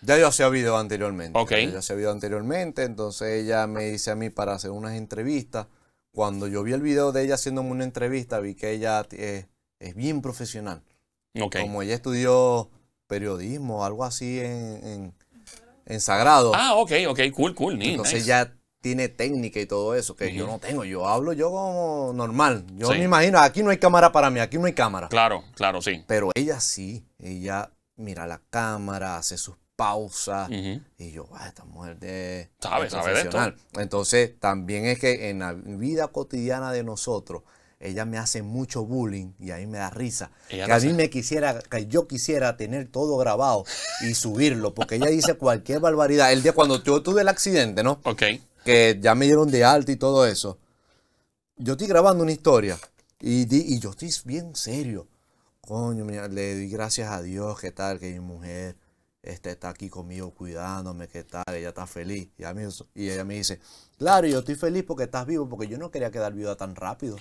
Ya yo se ha habido anteriormente. Ok. Ya se ha anteriormente, entonces ella me dice a mí para hacer unas entrevistas. Cuando yo vi el video de ella haciéndome una entrevista, vi que ella eh, es, bien profesional. Okay. Como ella estudió periodismo, o algo así en, Sagrado. Ah, ok, ok, cool, cool. entonces ella tiene técnica y todo eso, que yo no tengo. Yo hablo yo como normal. Yo me imagino, aquí no hay cámara para mí, aquí no hay cámara. Claro, claro, sí. Pero ella sí, ella mira la cámara, hace sus pausa. Y yo, ah, esta mujer de, Entonces, también es que en la vida cotidiana de nosotros, ella me hace mucho bullying y ahí me da risa. que a mí me quisiera, que yo quisiera tener todo grabado y subirlo, porque ella dice cualquier barbaridad. El día cuando yo tuve el accidente, ¿no? Ok. Que ya me dieron de alto y todo eso. Yo estoy grabando una historia y, y yo estoy bien serio. Coño, le doy gracias a Dios, qué tal, que mi mujer este está aquí conmigo cuidándome, qué tal, ella está feliz. Y ella, me, dice, claro, yo estoy feliz porque estás vivo, porque yo no quería quedar viuda tan rápido.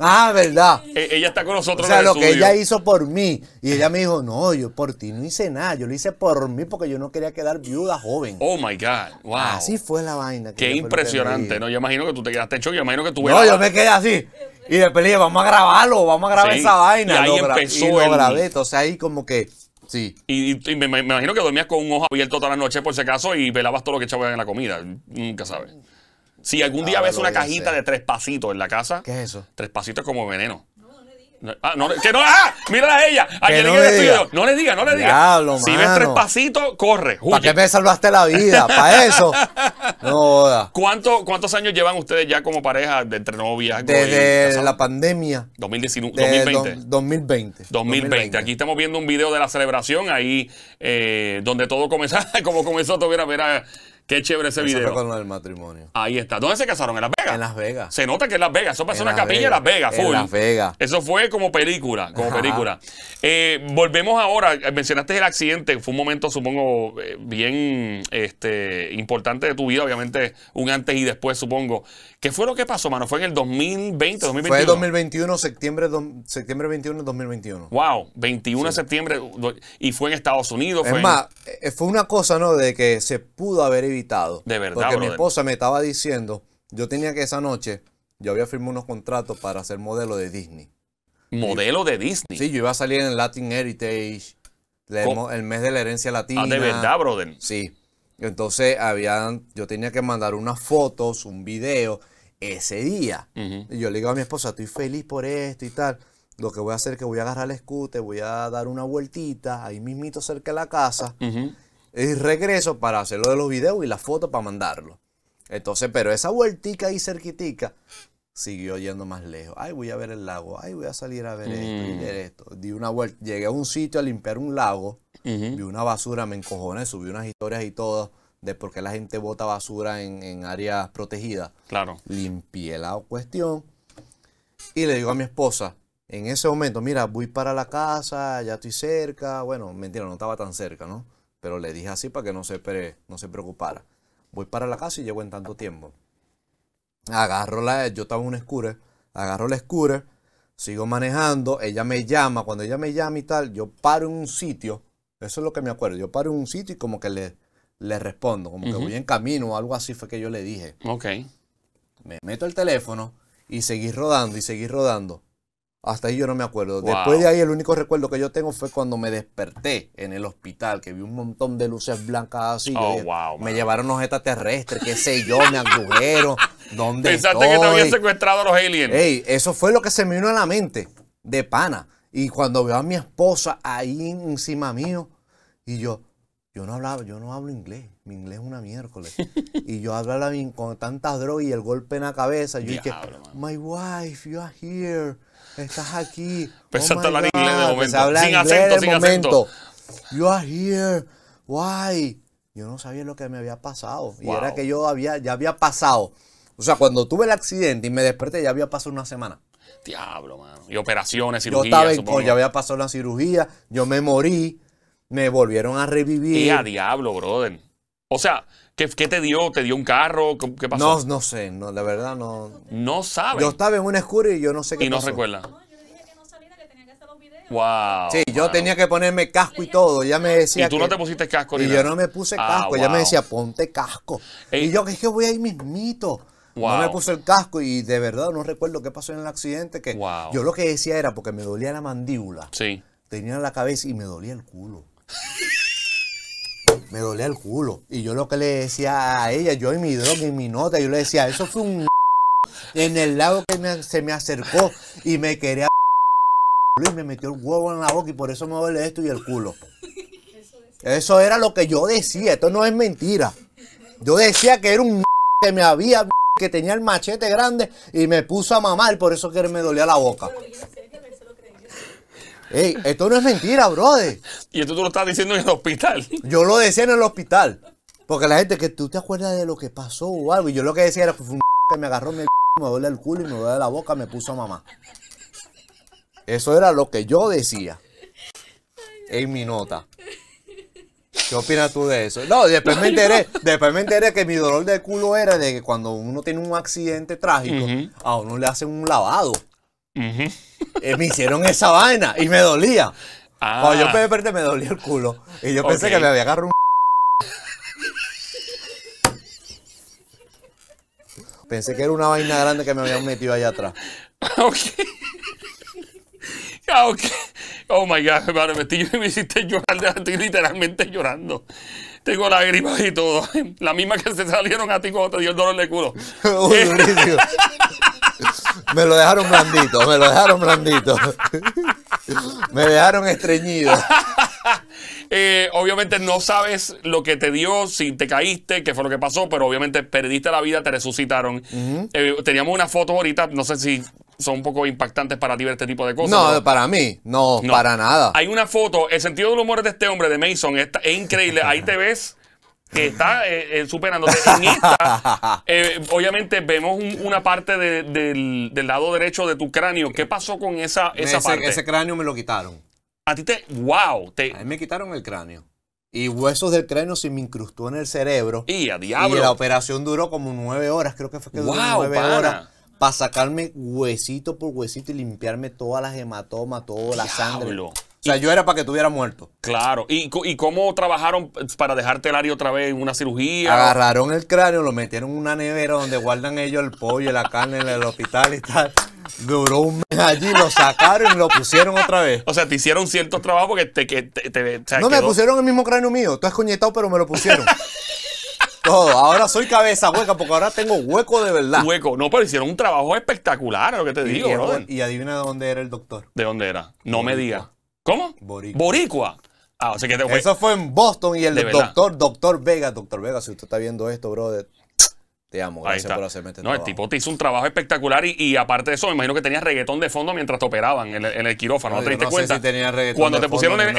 Ah, verdad. Eh, ella está con nosotros. O sea, lo que ella hizo por mí. Y ella me dijo, no, yo por ti no hice nada. Yo lo hice por mí porque yo no quería quedar viuda joven. Oh, my God. Wow. Así fue la vaina. Qué impresionante. no, yo imagino que tú te quedaste hecho. Yo imagino que tú... No, yo me quedé así. Eh, y después le vamos a grabarlo, vamos a grabar esa vaina. Y ahí empezó y entonces ahí como que, sí. Y, me, imagino que dormías con un ojo abierto toda la noche por si acaso y velabas todo lo que echaban en la comida. Nunca sabes. Si algún día ves una cajita de tres pasitos en la casa. ¿Qué es eso? Tres pasitos como veneno. Ah, que no, ah, mírala a ella. no, le diga. no le diga, no le diga. si ves tres pasitos, corre. ¿Para qué me salvaste la vida? ¿Para [LAUGHS] eso? No, ¿Cuánto, ¿Cuántos años llevan ustedes ya como pareja de entre novias? Desde la pandemia. 2019, 2020. 2020. 2020. Aquí estamos viendo un video de la celebración ahí eh, donde todo comenzó, [LAUGHS] como comenzó todo. ver mira. Qué chévere ese video. Fue matrimonio. Ahí está. ¿Dónde se casaron? ¿En Las Vegas? En Las Vegas. Se nota que en Las Vegas. Eso pasó en una capilla en Las Vegas. En Las Vegas. Eso fue como película, como película. Eh, volvemos ahora. Eh, mencionaste el accidente. Fue un momento, supongo, eh, bien este, importante de tu vida. Obviamente, un antes y después, supongo. ¿Qué fue lo que pasó, mano? ¿Fue en el 2020, 2021? Fue el 2021, septiembre, septiembre 21, 2021. Wow, 21 de septiembre y fue en Estados Unidos. Es más, eh, fue una cosa, ¿no? De que se pudo haber evitado. De verdad. Porque mi esposa me estaba diciendo, yo tenía que esa noche, yo había firmado unos contratos para ser modelo de Disney. ¿Modelo de Disney? Sí, yo iba a salir en Latin Heritage, el mes de la herencia latina. Ah, de verdad, brother. Sí. Entonces habían, yo tenía que mandar unas fotos, un video ese día. Y yo le digo a mi esposa, estoy feliz por esto y tal. Lo que voy a hacer es que voy a agarrar el scooter, voy a dar una vueltita ahí mismito cerca de la casa. Y regreso para hacerlo de los videos y las fotos para mandarlo. Entonces, pero esa vueltita ahí cerquitica siguió yendo más lejos. Ay, voy a ver el lago. Ay, voy a salir a ver esto y ver mm. esto. Di una vuelta. Llegué a un sitio a limpiar un lago. Vi una basura, me encojoné, subí unas historias y todo de por qué la gente bota basura en, áreas protegidas. Claro. Limpié la cuestión y le digo a mi esposa, en ese momento, mira, voy para la casa, ya estoy cerca. Bueno, mentira, no estaba tan cerca, ¿no? Pero le dije así para que no se, no se preocupara. Voy para la casa y llevo en tanto tiempo. Agarro la, yo estaba en un scooter, agarro la scooter, sigo manejando, ella me llama, cuando ella me llama y tal, yo paro en un sitio, eso es lo que me acuerdo, yo paro en un sitio y como que le, le respondo, como que voy en camino o algo así fue que yo le dije. Ok. Me meto el teléfono y seguí rodando y seguí rodando. Hasta ahí yo no me acuerdo. Después de ahí el único recuerdo que yo tengo fue cuando me desperté en el hospital, que vi un montón de luces blancas así. Oh, wow, me llevaron los extraterrestres, qué sé yo, me agujero [LAUGHS] ¿Dónde Pensaste que te habían secuestrado a los aliens. Ey, eso fue lo que se me vino a la mente, de pana. Y cuando veo a mi esposa ahí encima mío, y yo, yo no hablaba, yo no hablo inglés. Mi inglés es una miércoles. y yo hablaba con tantas drogas y el golpe en la cabeza. Yo dije, my wife, you are here. Estás aquí. [LAUGHS] Pensaste a oh hablar inglés de momento. sin acento, sin You are here. Why? Yo no sabía lo que me había pasado. Y era que yo había, ya había pasado. O sea, cuando tuve el accidente y me desperté, ya había pasado una semana. Diablo, mano. Y operaciones, cirugías. Yo estaba en, ya había pasado la cirugía. Yo me morí me volvieron a revivir. Y a diablo, brother. O sea, ¿qué, te dio? ¿Te dio un carro? ¿Qué, pasó? No, no sé, no, la verdad no. No sabe. Yo estaba en un escura y yo no sé qué y pasó. Y no recuerda. Wow. Sí, yo tenía que ponerme casco y todo. Ya me decía. Y tú no te pusiste casco, Y yo no me puse ah, casco. Ella ya me decía, ponte casco. Eh, y yo, que es que voy ahí mismito. Wow. No me puse el casco y de verdad no recuerdo qué pasó en el accidente. Que yo lo que decía era porque me dolía la mandíbula. Sí. Tenía la cabeza y me dolía el culo. Me dolía el culo. Y yo lo que le decía a ella, yo y mi droga, y mi nota, yo le decía, eso fue un [LAUGHS] en el lado que se me acercó y me quería [LAUGHS] y me metió el huevo en la boca y por eso me duele esto y el culo. Eso era lo que yo decía, esto no es mentira. Yo decía que era un [LAUGHS] que me había que tenía el machete grande y me puso a mamar, por eso que me dolía la boca esto no es mentira, brother. Y esto tú lo estás diciendo en el hospital. Yo lo decía en el hospital. Porque la gente que tú te acuerdas de lo que pasó o algo. Y yo lo que decía era que fue un [LAUGHS] que me agarró, me, [LAUGHS] me duele el culo y me duele la boca, me puso a mamá. Eso era lo que yo decía en mi nota. ¿Qué opinas tú de eso? No, después me enteré, [LAUGHS] después me que mi dolor de culo era de que cuando uno tiene un accidente trágico, a uno le hacen un lavado. Eh, me hicieron esa vaina y me dolía. Ah. yo pensé me dolía el culo. Y yo pensé que me había agarrado un. pensé que era una vaina grande que me habían metido allá atrás. Ok. Ah, ok. Oh my God, me, [LAUGHS] me hiciste llorar, literalmente llorando. Tengo lágrimas y todo. La misma que se salieron a ti cuando te dio el dolor de culo. [LAUGHS] Uy, [LAUGHS] me lo dejaron blandito, me lo dejaron blandito. me dejaron estreñido. Eh, obviamente no sabes lo que te dio, si te caíste, qué fue lo que pasó, pero obviamente perdiste la vida, te resucitaron. Eh, teníamos una foto ahorita, no sé si son un poco impactantes para ti ver este tipo de cosas. No, para mí, no, para nada. Hay una foto, el sentido del humor de este hombre, de Mason, es increíble. Ahí te ves que está eh, eh, superando. En [LAUGHS] eh, obviamente, vemos una parte del, lado derecho de tu cráneo. ¿Qué pasó con esa, parte? Ese cráneo me lo quitaron. A ti te. ¡Wow! Te... A mí me quitaron el cráneo. Y huesos del cráneo se me incrustó en el cerebro. Y a diablo. Y la operación duró como nueve horas, creo que fue que duró nueve horas. Para sacarme huesito por huesito y limpiarme todas las hematomas, toda la sangre. O sea, yo era para que tuviera muerto. Claro. ¿Y, cómo trabajaron para dejarte el área otra vez en una cirugía? Agarraron el cráneo, lo metieron en una nevera donde guardan ellos el pollo y la carne en el hospital y tal. Duró un mes allí, lo sacaron y lo pusieron otra vez. O sea, te hicieron ciertos trabajos porque te. Que, te, no, me pusieron el mismo cráneo mío. Tú has coñetado, pero me lo pusieron. todo. Ahora soy cabeza hueca porque ahora tengo hueco de verdad. Hueco. No, pero hicieron un trabajo espectacular, lo que te digo, y, y adivina de dónde era el doctor. ¿De dónde era? No me digas. ¿Cómo? Boricua. Ah, o sea que te Eso fue en Boston y el doctor, doctor Vega, doctor Vega, si usted está viendo esto, brother, te amo, gracias por hacerme este No, el tipo te hizo un trabajo espectacular y, aparte de eso, me imagino que tenías reggaetón de fondo mientras te operaban en el, quirófano. ¿No, te diste no Sé si tenía reggaetón Cuando te pusieron el,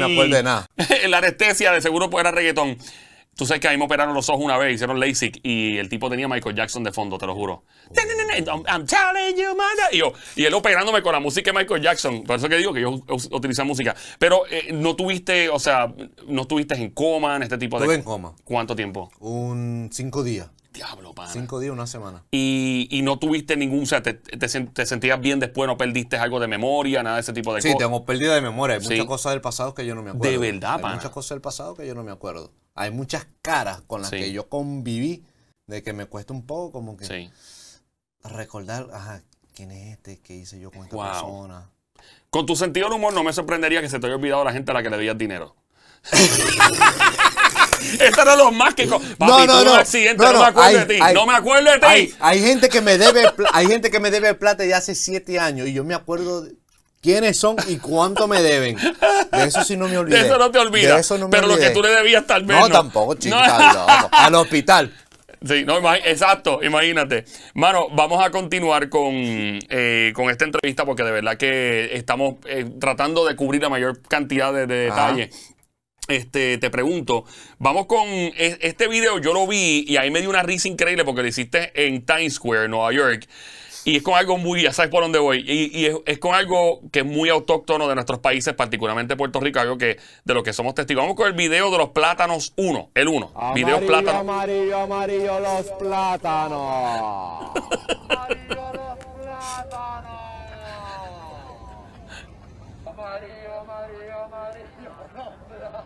no, [LAUGHS] el, anestesia, de seguro pues era reggaetón. Tú sabes que a me operaron los ojos una vez, hicieron LASIK y el tipo tenía Michael Jackson de fondo, te lo juro. I'm telling you, y, yo, y él operándome con la música de Michael Jackson. Por eso que digo que yo utilizo música. Pero eh, no tuviste, o sea, no estuviste en coma en este tipo de. Estuve en coma. ¿Cuánto tiempo? Un cinco días. Diablo, pana. Cinco días, una semana. Y, y no tuviste ningún, o sea, te, te, sentías bien después, no perdiste algo de memoria, nada de ese tipo de cosas. Sí, tengo pérdida de memoria. Hay muchas cosas del pasado que yo no me acuerdo. De verdad, Hay Muchas cosas del pasado que yo no me acuerdo hay muchas caras con las que yo conviví, de que me cuesta un poco como que recordar, ajá, quién es este, qué hice yo con esta persona. Con tu sentido del humor no me sorprendería que se te haya olvidado la gente a la que le debías dinero. [LAUGHS] Estos era lo más que. no, no, no. no, me acuerdo de ti. no me acuerdo de ti. Hay, gente que me debe, hay gente que me debe plata de hace siete años y yo me acuerdo quiénes son y cuánto me deben. De eso sí no me olvidé. De eso no te olvidas. pero lo que tú le debías tal vez. No, tampoco, chingando. Al hospital. Sí, no, exacto, imagínate. Mano, vamos a continuar eh, con, esta entrevista porque de verdad que estamos eh, tratando de cubrir la mayor cantidad de, de detalles. Este, te pregunto, vamos con e-, este video, yo lo vi y ahí me dio una risa increíble porque lo hiciste en Times Square, Nueva York. Y es con algo muy, ya sabes por dónde voy, y, es, es, con algo que es muy autóctono de nuestros países, particularmente Puerto Rico, algo que de lo que somos testigos. Vamos con el video de los plátanos 1, el 1. Video plátanos. Amarillo, amarillo, los plátanos. [LAUGHS] amarillo, los plátanos. Amarillo, amarillo, amarillo, los plátanos.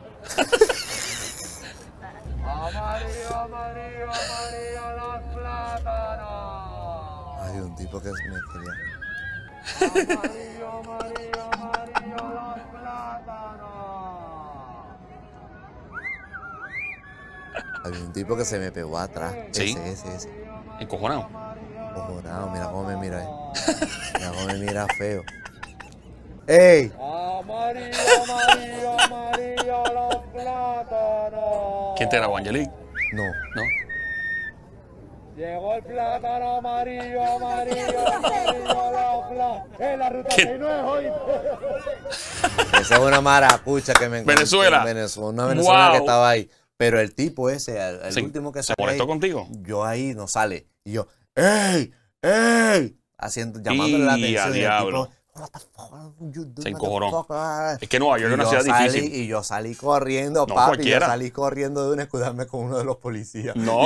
amarillo, amarillo, amarillo, los plátanos. Hay un tipo que es me quería. Amarillo, amarillo, amarillo, los plátanos. Hay un tipo que se me pegó atrás. Sí. Ese, ese, ese. Encojonado. Encojonado, mira cómo me mira eh. ahí. [LAUGHS] Mira cómo me mira feo. ¡Ey! Amarillo, amarillo, amarillo, los plátanos. ¿Quién te era Angelique? No. ¿No? Llegó el plátano amarillo, [LAUGHS] amarillo, amarillo, la, en la ruta de nuevo. [LAUGHS] Esa es una marapucha que me encontré Venezuela. Venezuela una Venezuela que estaba ahí. Pero el tipo ese, el, último que se contigo. Yo ahí no sale. Y yo, ¡ey! ¡ey! Haciendo, llamándole la atención. Y tipo, se encojonó. Es que Nueva York es una ciudad difícil. Y yo salí corriendo, no, papi. Cualquiera. Yo salí corriendo de una escudarme con uno de los policías. No,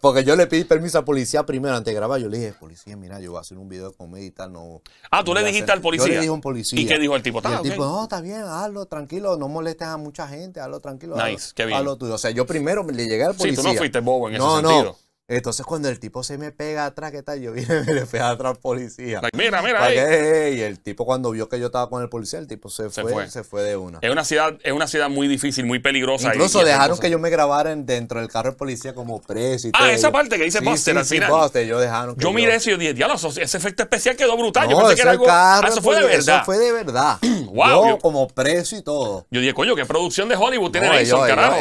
Porque yo le pedí permiso al policía primero antes de grabar. Yo le dije, policía, mira, yo voy a hacer un video de comedia y tal. No, ah, tú le dijiste al policía. Yo le dije a un policía. ¿Y qué dijo el tipo? Y el ah, tipo, no, está bien, hazlo, tranquilo. No molestes a mucha gente, hazlo tranquilo. Nice, qué bien. Hazlo tú O sea, yo primero le llegué al policía. Sí, tú no fuiste bobo en ese sentido. Entonces, cuando el tipo se me pega atrás, ¿qué tal? Yo vine y [LAUGHS] me le pega atrás al policía. mira, mira. Ahí. Y el tipo, cuando vio que yo estaba con el policía, el tipo se, fue, se fue de una. Es una ciudad, es una ciudad muy difícil, muy peligrosa. Incluso dejaron que yo me grabara dentro del carro de policía como preso y ah, todo. Ah, esa parte que dice sí, Buster sí, yo dejaron yo, miré eso y yo dije, ese efecto especial quedó brutal. yo pensé que era algo. Ah, carro, eso fue de verdad. Eso fue de verdad. [CLEARS THROAT] wow. Yo, como preso y todo. Yo dije, coño, qué producción de Hollywood tiene eso, dejaron,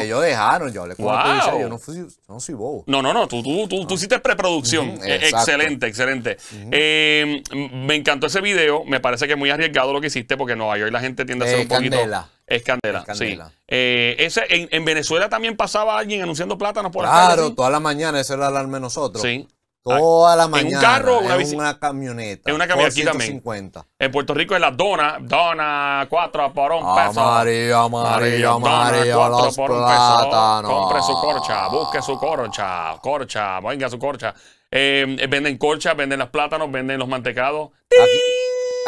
yo le yo no, fui, no soy bobo. No, no, no, tú, tú tú, hiciste preproducción. Eh, excelente, excelente. Eh, me encantó ese video. Me parece que es muy arriesgado lo que hiciste porque no, Nueva hoy la gente tiende a ser un poquito. Es candela, Eh, ese, en, Venezuela también pasaba alguien anunciando plátanos por claro, Claro, toda la mañana, ese era el alarma de nosotros. Sí. Ah, toda la mañana. En un carro, una en una camioneta. En una camioneta En Puerto Rico es la dona, dona, cuatro por un ah, peso. Amarillo, amarillo, amarillo, Los plátanos por un Compre su corcha, busque su corcha, corcha, venga su corcha. Eh, eh, venden corcha, venden los plátanos, venden los mantecados. Aquí.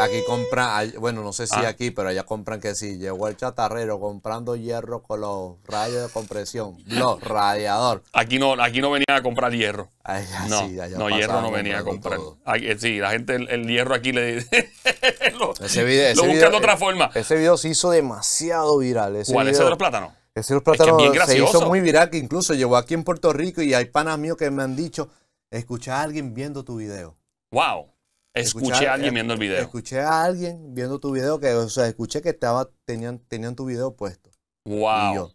Aquí compran, bueno, no sé si ah. aquí, pero allá compran que sí. Llegó el chatarrero comprando hierro con los rayos de compresión, los radiador. Aquí no, aquí no venía a comprar hierro. no, no hierro no venía a comprar. Eh, sí, la gente, el, hierro aquí le. dice. [LAUGHS] ese video, lo de otra forma. Eh, ese video se hizo demasiado viral. ¿Cuál? ¿Ese de los plátanos? Ese de los plátanos se hizo muy viral, que incluso llegó aquí en Puerto Rico y hay panas míos que me han dicho: escucha a alguien viendo tu video. ¡Wow! Escuché, a alguien eh, viendo el video. Escuché a alguien viendo tu video, que, o sea, escuché que estaba, tenían, tenían tu video puesto. Wow.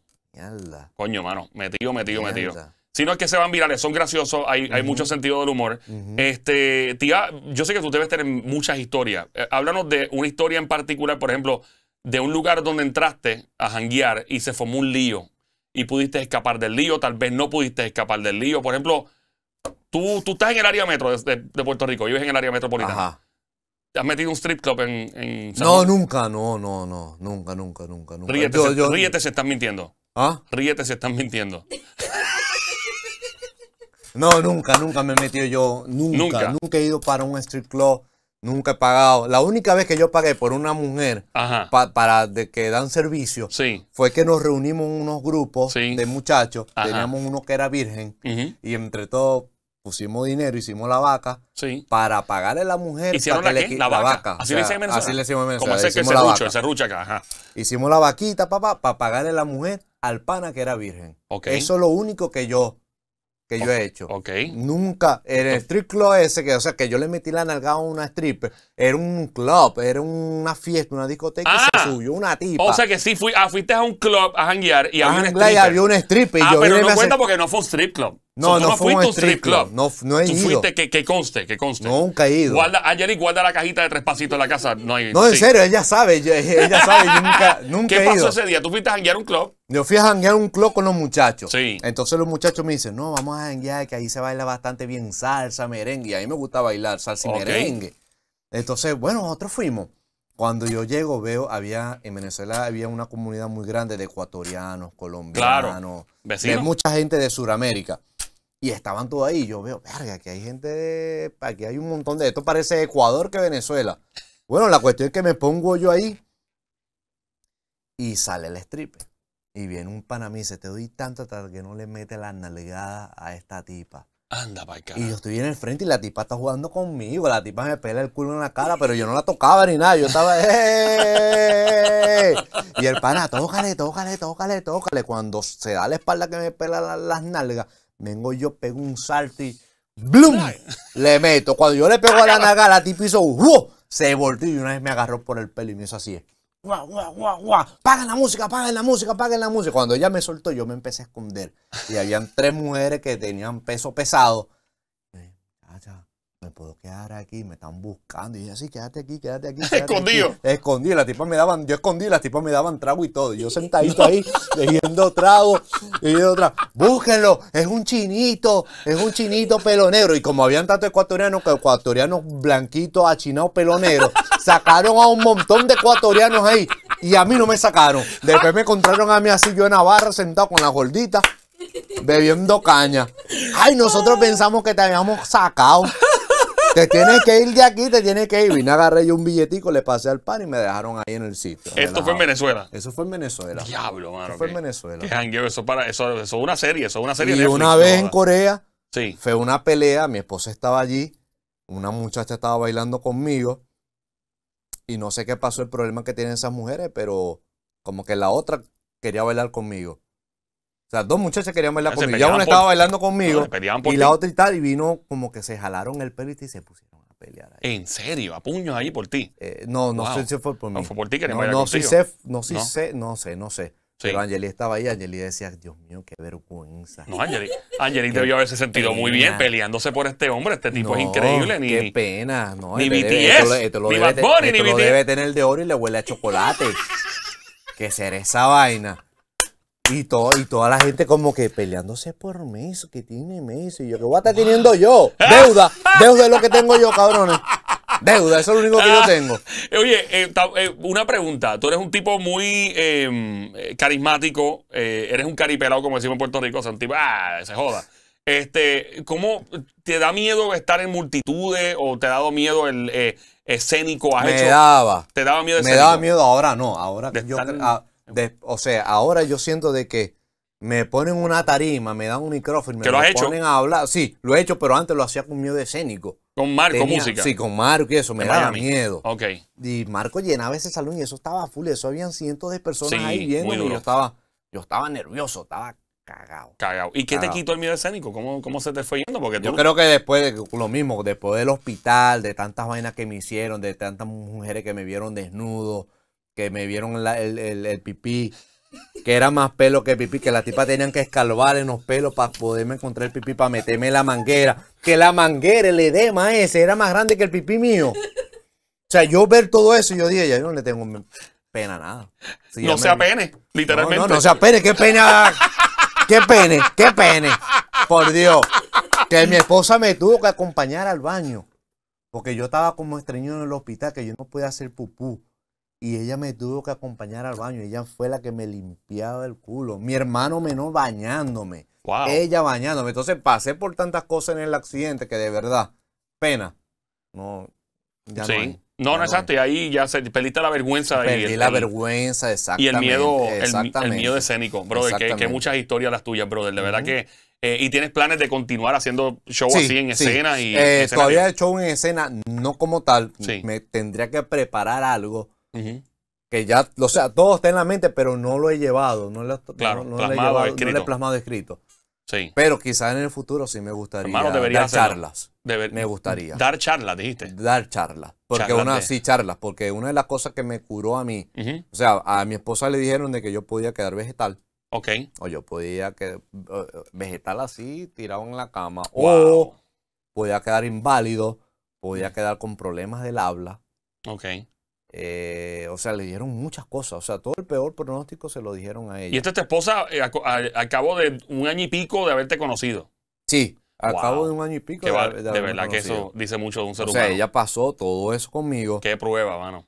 Coño, mano, metido, metido, metido. Si no es que se van virales, son graciosos, hay, mucho sentido del humor. Este, tía, yo sé que tú debes tener muchas historias. Eh, háblanos de una historia en particular, por ejemplo, de un lugar donde entraste a janguear y se formó un lío y pudiste escapar del lío, tal vez no pudiste escapar del lío. Por ejemplo, Tú, tú estás en el área metro de, Puerto Rico, vives en el área metropolitana. ¿Te has metido un strip club en, No, nunca, no, no, no. Nunca, nunca, nunca, nunca. Ríete, se, están mintiendo. ¿Ah? Ríete se están mintiendo. [LAUGHS] No, nunca, nunca me he metido yo. nunca, nunca he ido para un strip club. Nunca he pagado. La única vez que yo pagué por una mujer para de que dan servicio fue que nos reunimos unos grupos de muchachos. Teníamos uno que era virgen y entre todos pusimos dinero, hicimos la vaca para pagarle a la mujer para que le, la, Así le Así le Como ese hicimos acá. Hicimos la vaquita, papá, para pagarle a la mujer al pana que era virgen. Eso es lo único que yo que yo he hecho. Nunca. En el strip club ese, que, o sea, que yo le metí la nalgada a una stripper era un club, era una fiesta, una discoteca, ah, subió una tipa. O sea, que sí fui, ah, fuiste a un club a janguear y a había un stripper Y ah, pero no cuenta porque no fue un strip club. No, no, a fuiste un strip club. No, no he tú fuiste, que, que, conste, que conste. Nunca he ido. Guarda, ayer y guarda la cajita de tres pasitos en la casa. No, hay, no en serio, ella sabe. Ella, sabe, nunca, [LAUGHS] nunca ¿Qué pasó ese día? ¿Tú fuiste a janguear un club? Yo fui a janguear un club con los muchachos. Sí. Entonces los muchachos me dicen, no, vamos a janguear, que ahí se baila bastante bien salsa, merengue. Y a mí me gusta bailar salsa y merengue. Entonces, bueno, nosotros fuimos. Cuando yo llego, veo, había, en Venezuela había una comunidad muy grande de ecuatorianos, colombianos, claro. de mucha gente de Sudamérica. Y estaban todos ahí. Yo veo, verga, aquí hay gente de. Aquí hay un montón de. Esto parece Ecuador que Venezuela. Bueno, la cuestión es que me pongo yo ahí. Y sale el stripper. Y viene un panamí y dice, te doy tanto hasta que no le mete la nalgada a esta tipa. Anda, pa' Y yo estoy en el frente y la tipa está jugando conmigo. La tipa me pela el culo en la cara, pero yo no la tocaba ni nada. Yo estaba, Y el pana, tócale, tócale, tócale, tócale. Cuando se da la espalda que me pela las nalgas, vengo yo, pego un salto y ¡bloom! Le meto. Cuando yo le pego a la naga, la hizo Se volteó y una vez me agarró por el pelo y me hizo así. ¡Guau, guau, guau, guau! ¡Pagan la música, pagan la música, pagan la música! Cuando ella me soltó, yo me empecé a esconder. Y habían tres mujeres que tenían peso pesado. Eh, me puedo quedar aquí, me están buscando. Y yo así, quédate aquí, [LAUGHS] quédate aquí. escondido. Escondido, las tipas me daban, yo escondí, las tipas me daban trago y todo. Yo [LAUGHS] sentadito ahí, bebiendo trago, bebiendo trago. Búsquenlo, es un chinito, es un chinito pelo negro. Y como habían tantos ecuatorianos, que ecuatorianos blanquitos, achinados, pelo negro, sacaron a un montón de ecuatorianos ahí. Y a mí no me sacaron. Después me encontraron a mí así, yo en Navarra, sentado con la gordita, bebiendo caña. Ay, nosotros pensamos que te habíamos sacado te tienes que ir de aquí, te tienes que ir. Vine, agarré yo un billetico, le pasé al pan y me dejaron ahí en el sitio. ¿Esto fue en Venezuela? Eso fue en Venezuela. Diablo, mano. Eso fue en Venezuela. eso para, eso, una serie, eso una serie. Y una vez en Corea, sí. fue una pelea, mi esposa estaba allí, una muchacha estaba bailando conmigo y no sé qué pasó el problema que tienen esas mujeres, pero como que la otra quería bailar conmigo. O sea, dos muchachas querían bailar conmigo. Ya una estaba bailando conmigo y la otra y tal, y vino como que se jalaron el pelo y se pusieron a pelear. Ahí. ¿En serio? ¿A puños ahí por ti? Eh, no, no sé si fue por mí. No fue por ti que no, no, sé, no, sé, no sé, no sé. Pero Angeli estaba ahí, Angeli decía, Dios mío, qué vergüenza. No, Angeli, Angeli debió haberse sentido muy bien peleándose por este hombre, este tipo es increíble. Ni, qué pena, no. Ni BTS, debe, lo, ni Bad Bunny, ni BTS. debe tener de oro y le huele a chocolate. que será esa vaina. Y, todo, y toda la gente como que peleándose por mes que tiene meses. Y yo, ¿qué voy a estar teniendo yo? Deuda. Deuda es lo que tengo yo, cabrones. Deuda, eso es lo único que yo tengo. [LAUGHS] Oye, eh, eh, una pregunta. Tú eres un tipo muy em, eh, carismático, eres un caripelado, como decimos en Puerto Rico, o tipo, ah, se joda. Este, ¿Cómo te da miedo estar en multitudes o te ha dado miedo el escénico? me daba. ¿Te daba miedo escénico? Me daba miedo, ahora no. Ahora yo, o sea, ahora yo siento de que me ponen una tarima, me dan un micrófono, me, lo, ponen a hablar. Sí, lo he hecho, pero antes lo hacía con miedo escénico. Con Marco Música. Sí, con Marco y eso, me daba miedo. Y Marco llenaba ese salón y eso estaba full, eso habían cientos de personas ahí viendo y yo estaba, yo estaba nervioso, estaba cagado. Cagado. ¿Y qué te quitó el miedo escénico? ¿Cómo, se te fue yendo? Porque Yo creo que después, de, lo mismo, después del hospital, de tantas vainas que me hicieron, de tantas mujeres que me vieron desnudo, que me vieron el, pipí, que era más pelo que pipí, que la tipa tenían que escalvar en los pelos para poderme encontrar el pipí, para meterme la manguera, que la manguera, el edema ese, era más grande que el pipí mío. O sea, yo ver todo eso, yo dije, ya yo no le tengo pena nada. no sea pene, literalmente. No, no, no sea pene, qué pena. qué pene, qué pene. Por Dios. Que mi esposa me tuvo que acompañar al baño. Porque yo estaba como estreñido en el hospital, que yo no podía hacer pupú y ella me tuvo que acompañar al baño. Ella fue la que me limpiaba el culo. Mi hermano menor bañándome. Ella bañándome. Entonces pasé por tantas cosas en el accidente que de verdad, pena. No, ya no No, no, exacto. Y ahí ya se, perdiste la vergüenza. Perdí la vergüenza, exactamente. Y el miedo, escénico, brother. Que, que, muchas historias las tuyas, brother. De verdad que... Eh, y tienes planes de continuar haciendo show así en eh, escena todavía el show en escena, no como tal. Sí. Me tendría que preparar algo que ya, o sea, todo está en la mente, pero no lo he llevado, no lo, he, plasmado escrito. Sí. Pero quizás en el futuro sí me gustaría dar charlas. me gustaría. Dar charlas, dijiste. Dar charlas. Porque una, sí, charlas. Porque una de las cosas que me curó a mí, o sea, a mi esposa le dijeron de que yo podía quedar vegetal. O yo podía quedar eh, vegetal así, tirado en la cama. O podía quedar inválido, podía quedar con problemas del habla. Ok. Eh, o sea, le dieron muchas cosas. O sea, todo el peor pronóstico se lo dijeron a ella. Y esta es esposa eh, al cabo de un año y pico de haberte conocido. Sí, al cabo de un año y pico. de, verdad que eso dice mucho de un ser humano. O sea, ella pasó todo eso conmigo. Qué prueba, mano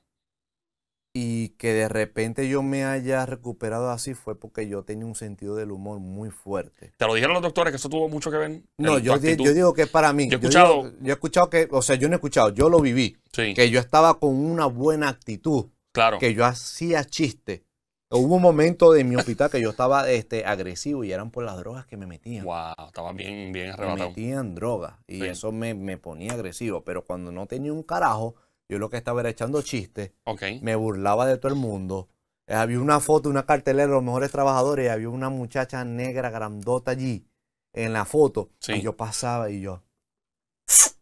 y que de repente yo me haya recuperado así fue porque yo tenía un sentido del humor muy fuerte. ¿Te lo dijeron los doctores que eso tuvo mucho que ver? No, yo, yo, digo que para mí. Yo he escuchado. Yo, he escuchado que, o sea, yo no he escuchado, yo lo viví. Que yo estaba con una buena actitud. Claro. Que yo hacía chiste. Hubo un momento de mi hospital que yo estaba este, agresivo y eran por las drogas que me metían. Wow, estaba bien, bien arrebatado. Me metían drogas y eso me, me ponía agresivo. Pero cuando no tenía un carajo, yo lo que estaba era echando chistes. Me burlaba de todo el mundo. Eh, había una foto, una cartelera de los mejores trabajadores y había una muchacha negra grandota allí en la foto. Y yo pasaba y yo. [SNIFFS]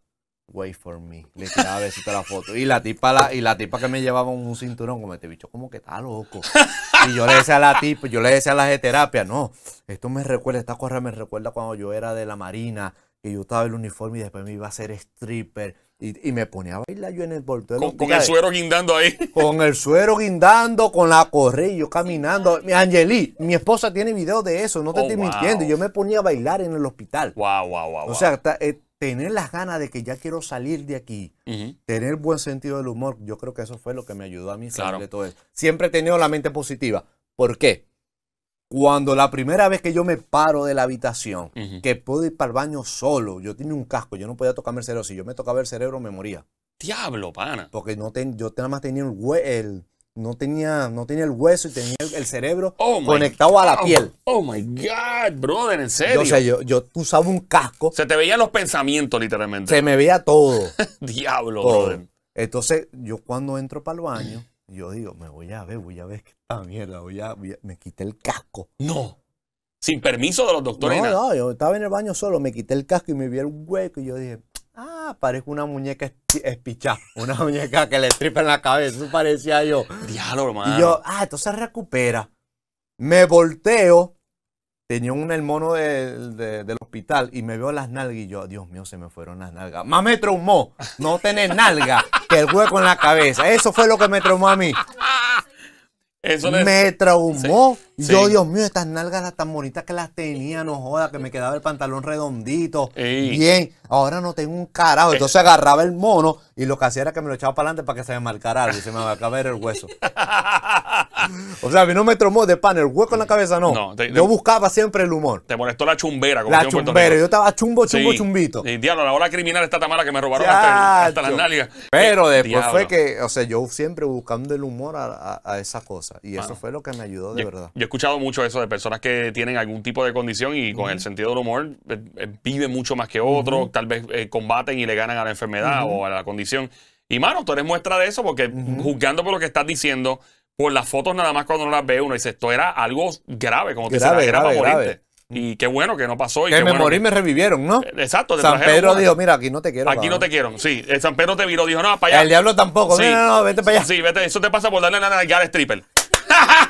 Wait for me. Le tiraba besito a la foto. Y la tipa y la tipa que me llevaba un cinturón, como este bicho, como que está loco. [LAUGHS] Y yo le decía a la tipa, yo le decía a las de terapia, no, esto me recuerda, esta correa me recuerda cuando yo era de la marina, que yo estaba en el uniforme y después me iba a hacer stripper y, me ponía a bailar yo en el volteo. Con, el suero guindando ahí. [LAUGHS] Con el suero guindando, con la correa, yo caminando. Angelí, mi esposa tiene video de eso, no te oh, estoy mintiendo. Yo me ponía a bailar en el hospital. Wow, wow, wow. O sea, eh, tener las ganas de que ya quiero salir de aquí, tener buen sentido del humor, yo creo que eso fue lo que me ayudó a mí claro. todo eso. Siempre he tenido la mente positiva. ¿Por qué? Cuando la primera vez que yo me paro de la habitación, que puedo ir para el baño solo, yo tenía un casco, yo no podía tocarme el cerebro. Si yo me tocaba el cerebro, me moría. Diablo, pana. Porque no ten, yo nada más tenía el, el, no tenía, no tenía el hueso y tenía el cerebro oh conectado a la piel. Oh, my God, brother, en serio. Yo, yo, usaba un casco. Se te veían los pensamientos, literalmente. Se me veía todo. [LAUGHS] Diablo, brother. Entonces, yo cuando entro para el baño, yo digo, me voy a ver, voy a ver Ah, mierda, voy a, me quité el casco. No. Sin permiso de los doctores. No, no, yo estaba en el baño solo, me quité el casco y me vi el hueco y yo dije, ah, parezco una muñeca espichada, una [LAUGHS] muñeca que le tripa en la cabeza, eso parecía yo. Diablo, hermano. Y yo, ah, entonces recupera. Me volteo tenía un el mono del hospital y me veo las nalgas y yo, Dios mío, se me fueron las nalgas. Más me traumó no tener nalga que el hueco en la cabeza. Eso fue lo que me traumó a mí. Me traumó. Yo, Dios mío, estas nalgas tan bonitas que las tenía, no joda, que me quedaba el pantalón redondito. Bien, ahora no tengo un carajo. Entonces eh. agarraba el mono y lo que hacía era que me lo echaba para adelante para que se me marcara algo y se me caber el hueso. [LAUGHS] o sea, a mí no me tromó de pan, el hueco en la cabeza no. yo buscaba siempre el humor. Te molestó la chumbera. Como la chumbera, yo estaba chumbo, chumbo, chumbito. Y diablo, la hora criminal está tan mala que me robaron hasta, las nalgas. Pero eh, después fue que, o sea, yo siempre buscando el humor a, a, cosas. esa Y eso fue lo que me ayudó de verdad escuchado mucho eso de personas que tienen algún tipo de condición y con el sentido del humor eh, eh, viven mucho más que otros, tal vez eh, combaten y le ganan a la enfermedad o a la condición. Y mano, tú eres muestra de eso porque juzgando por lo que estás diciendo, por las fotos nada más cuando no las ve uno, dice, esto era algo grave, como que grave, grave, grave, Y qué bueno que no pasó. Y que me morí me revivieron, ¿no? Exacto. San Pedro dijo, mira, aquí no te quiero. Aquí no te quiero, sí. El San Pedro te viró, dijo, no, para allá. El diablo tampoco. No, no, vete para allá. Sí, vete. Eso te pasa por darle la nalga al stripper. [LAUGHS]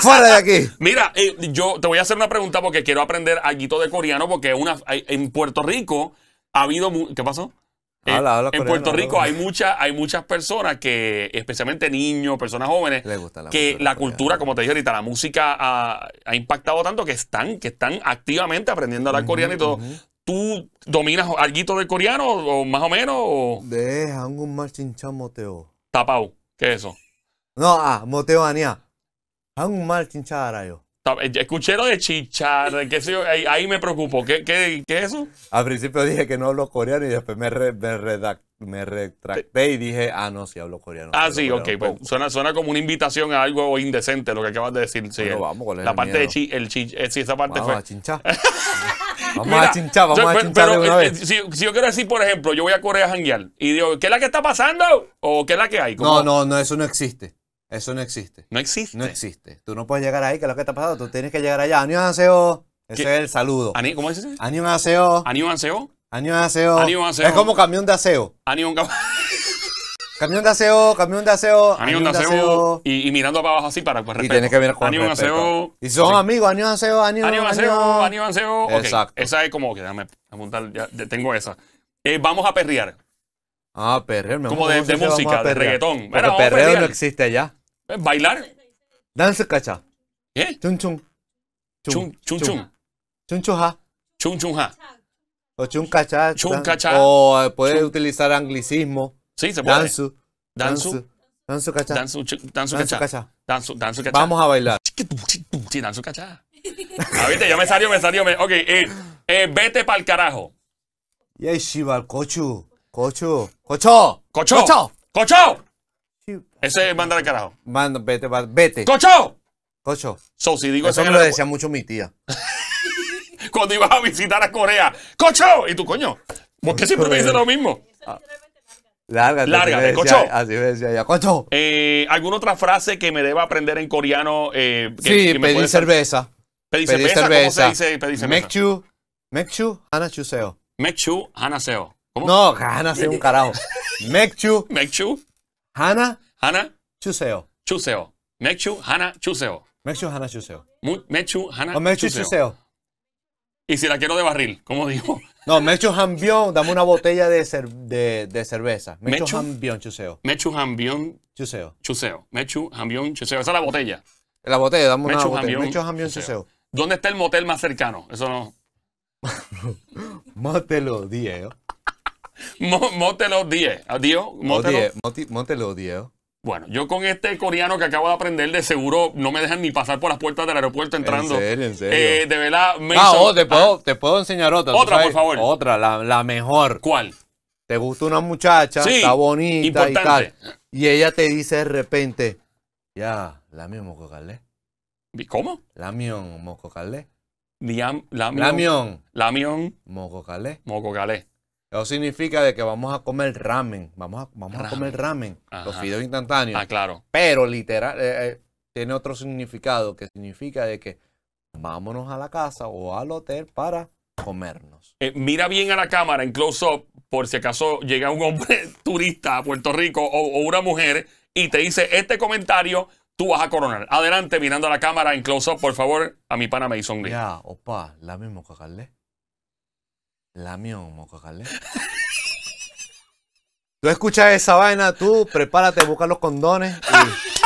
Fuera de aquí. [LAUGHS] Mira, eh, yo te voy a hacer una pregunta porque quiero aprender algo de coreano porque en Puerto Rico ha habido... ¿Qué pasó? Eh, en Puerto Rico hay, hay muchas personas que, especialmente niños, personas jóvenes, que la cultura, como te dije ahorita, la música ha, impactado tanto que están, que están activamente aprendiendo a hablar coreano y todo. ¿Tú dominas algo de coreano o más o menos? O? De un Marchin moteo tapau ¿qué es eso? No, ah, Moteo Ania. 한국말 진짜 알아요. Escuché lo de chichar, que sé yo, ahí, me preocupo. ¿Qué, ¿Qué, qué, es eso? Al principio dije que no hablo coreano y después me, retracté y dije, ah, no, sí hablo coreano. Ah, sí, ok, pues suena, suena como una invitación a algo indecente lo que acabas de decir. Sí, eh. La parte de chi, el eh, esa parte vamos [LAUGHS] A chinchar. vamos a chinchar, vamos a chinchar. Pero, eh, Si, yo quiero decir, por ejemplo, yo voy a Corea a y digo, ¿qué es la que está pasando? ¿O qué es la que hay? No, no, no, eso no existe. Eso no existe. No existe. No existe. Tú no puedes llegar ahí, que es lo que te ha pasado. Tú tienes que llegar allá. Año Aseo. Ese es el saludo. ¿Ani, ¿Cómo dice, Año Aseo. Año Aseo. Año Aseo. Es como camión de aseo. Año Camión de aseo, camión de aseo. Año de aseo. Y, mirando para abajo así para pues, respeto. Y tienes que mirar con aseo. Y son amigos, año aseo, año aseo. Año aseo, Exacto. Esa es como que déjame apuntar, ya tengo esa. Eh, vamos a perrear. Ah, perreo. me gusta. Como de, música, de reggaetón. Pero perreo no existe ya. Eh, bailar. Dance cacha. ¿Eh? Chun chun. Chun chun chun. Chun Chun chun ja. O chun cacha. Chun cacha. O eh, puedes utilizar anglicismo. Sí, se puede. Danzu. Danzu. Danzu. cacha. Danzo, chu- danzo, cacha. cachá. Danzo, Vamos a bailar. Sí, danzo, cacha. Ah, viste, ya me salió, me salió. Me... Ok, eh, eh, vete pa'l carajo. Yeshiva, cochu. Cocho, cocho, cocho, cocho, Ese es mandar al carajo. Manda, vete, vete. Cocho. Cocho. digo eso me lo decía mucho mi tía. [LAUGHS] Cuando ibas a visitar a Corea. Cocho. Y tú, coño, ¿por qué siempre me dices lo mismo? Lárgate. Lárgate, cocho. Así me decía ya. Cocho. Eh, ¿Alguna otra frase que me deba aprender en coreano? Eh, sí, pedir cerveza. Pedir cerveza. ¿Cómo se dice pedir cerveza? Mekchu, Mekchu, Hanachuseo. Mekchu, Hanaseo. No, Hanna se un carajo. [LAUGHS] Mechu. Mechu. Hanna. Hanna. Chuseo. Chuseo. Mechu, Hanna, Chuseo. Mechu, Hanna, Chuseo. Mechu, Hanna, oh, mechu Chuseo. Y si la quiero de barril, ¿cómo digo? No, Mechu Jambión, dame una botella de, de, de cerveza. Mechu, Jambión, chuseo. Mechu Jambión. Chuseo. Chuseo. Mechu Jambión, chuseo. Esa es la botella. La botella, dame una botella. Mechu Jambión, chuseo. ¿Dónde está el motel más cercano? Eso no. [LAUGHS] Mátelo, Diego. ¿eh? [LAUGHS] monte los 10. Adiós. monte 10. Bueno, yo con este coreano que acabo de aprender, de seguro no me dejan ni pasar por las puertas del aeropuerto entrando. En serio, en serio. Eh, de verdad, me Ah, te, puedo, enseñar otra. Otra, por favor. Otra, la, mejor. ¿Cuál? Te gusta una muchacha, está bonita y tal. Y ella te dice de repente, ya, la moco calé ¿Cómo? La mión lamion. Lamión. Lamión. Calé. Moco calé eso significa de que vamos a comer ramen. Vamos a, vamos a comer ramen. Los fideos instantáneos. Ah, claro. Pero literal, eh, eh, tiene otro significado que significa de que vámonos a la casa o al hotel para comernos. Eh, mira bien a la cámara en close-up por si acaso llega un hombre [LAUGHS] turista a Puerto Rico o, una mujer y te dice este comentario, tú vas a coronar. Adelante mirando a la cámara en close-up, por favor, a mi pana Mason Lee. Ya, opa, la misma, cacarle. Lamión, moco [LAUGHS] Tú escuchas esa vaina, tú prepárate busca los condones y...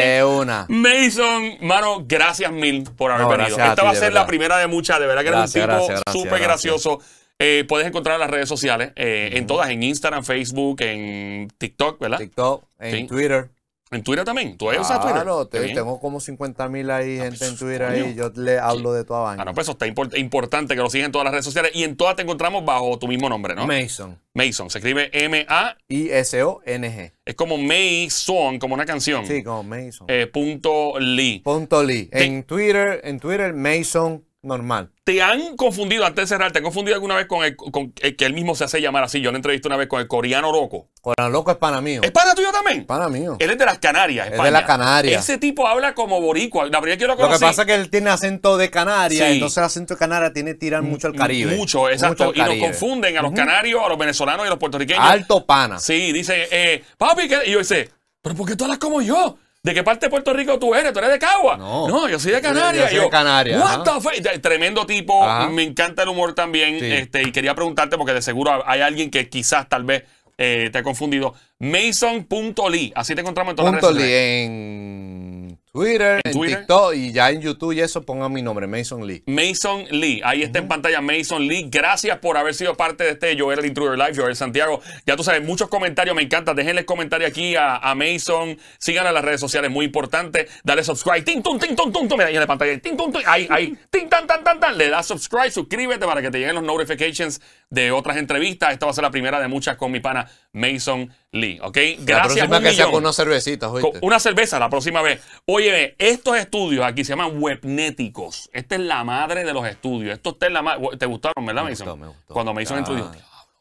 [LAUGHS] de una. Mason, mano, gracias mil por haber venido. Esta va a ser la primera de muchas. De verdad que gracias, eres un tipo súper gracioso. Eh, puedes encontrar las redes sociales, eh, en todas, en Instagram, Facebook, en TikTok, ¿verdad? TikTok, en Twitter. ¿En Twitter también? ¿Tú eres usas Twitter? Claro, tengo como 50 mil ahí, ah, gente en pues, Twitter ahí, yo le hablo de toda avance. Ah, no, pues eso está importante que lo sigas en todas las redes sociales y en todas te encontramos bajo tu mismo nombre, ¿no? Mason. Mason, se escribe M-A-I-S-O-N-G. Es como Mason, como una canción. Sí, como Mason. Eh, punto Lee. Punto Lee. En Twitter, en Twitter, Mason Normal. ¿Te han confundido, antes de cerrar, te han confundido alguna vez con el, con el eh, que él mismo se hace llamar así? Yo le entrevisté una vez con el coreano loco. Coreano loco es pana mío. ¿Es pana tuyo también? Pana mío. Él es de las Canarias, Es de las Canarias. Ese tipo habla como boricua. La lo que pasa es que él tiene acento de Canarias, entonces el acento de Canarias tiene tirar mucho al Caribe. Mucho, exacto. y confunden a los canarios, a los venezolanos y a los puertorriqueños. Alto pana. Sí, dice, eh, papi, y yo dice, ¿pero por qué tú hablas como yo? ¿De qué parte de Puerto Rico tú eres? ¿Tú eres de Cagua? No, yo soy de Canarias. Yo, soy de Canarias. What the fuck? Tremendo tipo. Me encanta el humor también. Este, y quería preguntarte, porque de seguro hay alguien que quizás, tal vez, eh, te ha confundido. Mason.ly. Así te encontramos en todas las redes sociales. en Twitter, en, TikTok y ya en YouTube y eso pongan mi nombre, Mason Lee. Mason Lee, ahí está en pantalla Mason Lee. Gracias por haber sido parte de este Joel Intruder Live, Joel Santiago. Ya tú sabes, muchos comentarios, me encanta. Déjenles comentarios aquí a, Mason. Sigan a las redes sociales, muy importante. Dale subscribe. Ting, tum, ting, tum, Mira ahí en la pantalla. Ting, tum, Ahí, ahí. Ting, tan, tan, tan, tan. Le das subscribe, suscríbete para que te lleguen los notifications de otras entrevistas. Esta va a ser la primera de muchas con mi pana Mason Lee. ¿Ok? Gracias. La próxima que sea con una cervecita, una cerveza la próxima vez. Oye, estos estudios aquí se llaman webnéticos. Esta es la madre de los estudios. Esto la ¿Te gustaron, verdad, me Mason? Gustó, me gustó. Cuando Mason ah,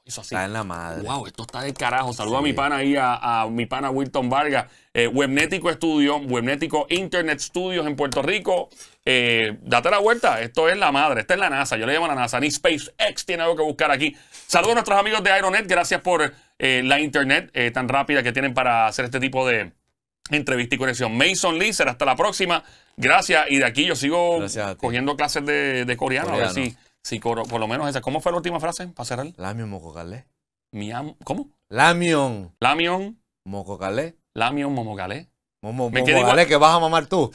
eso Está en la madre. Wow, esto está de carajo. Saludo a mi pana ahí, a, mi pana Wilton Vargas. Eh, Webnético Estudio, Webnético Internet Studios en Puerto Rico. Eh, date la vuelta, esto es la madre, esta es la NASA, yo le llamo a la NASA, ni SpaceX tiene algo que buscar aquí. Saludos a nuestros amigos de Ironet. gracias por eh, la internet tan rápida que tienen para hacer este tipo de entrevista y conexión. Mason Lee, hasta la próxima. Gracias, y de aquí yo sigo cogiendo clases de, coreano, coreano, a ver si por, lo menos esa. ¿Cómo fue la última frase para cerrar? Lamion Mococalé. Mi am ¿Cómo? Lamion. Lamion. Mococale Lamion Momocalé. Momo, Me que vas a mamar tú.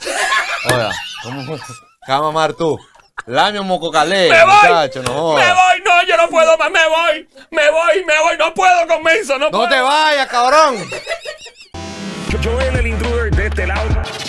Hola. ¿Cómo? vas a mamar tú? Lamion Mococalé. Me voy. no me voy. No, yo no puedo más. Me voy. Me voy. Me voy. No puedo con eso No, no te vayas, cabrón. Yo veo el intruder de este lado.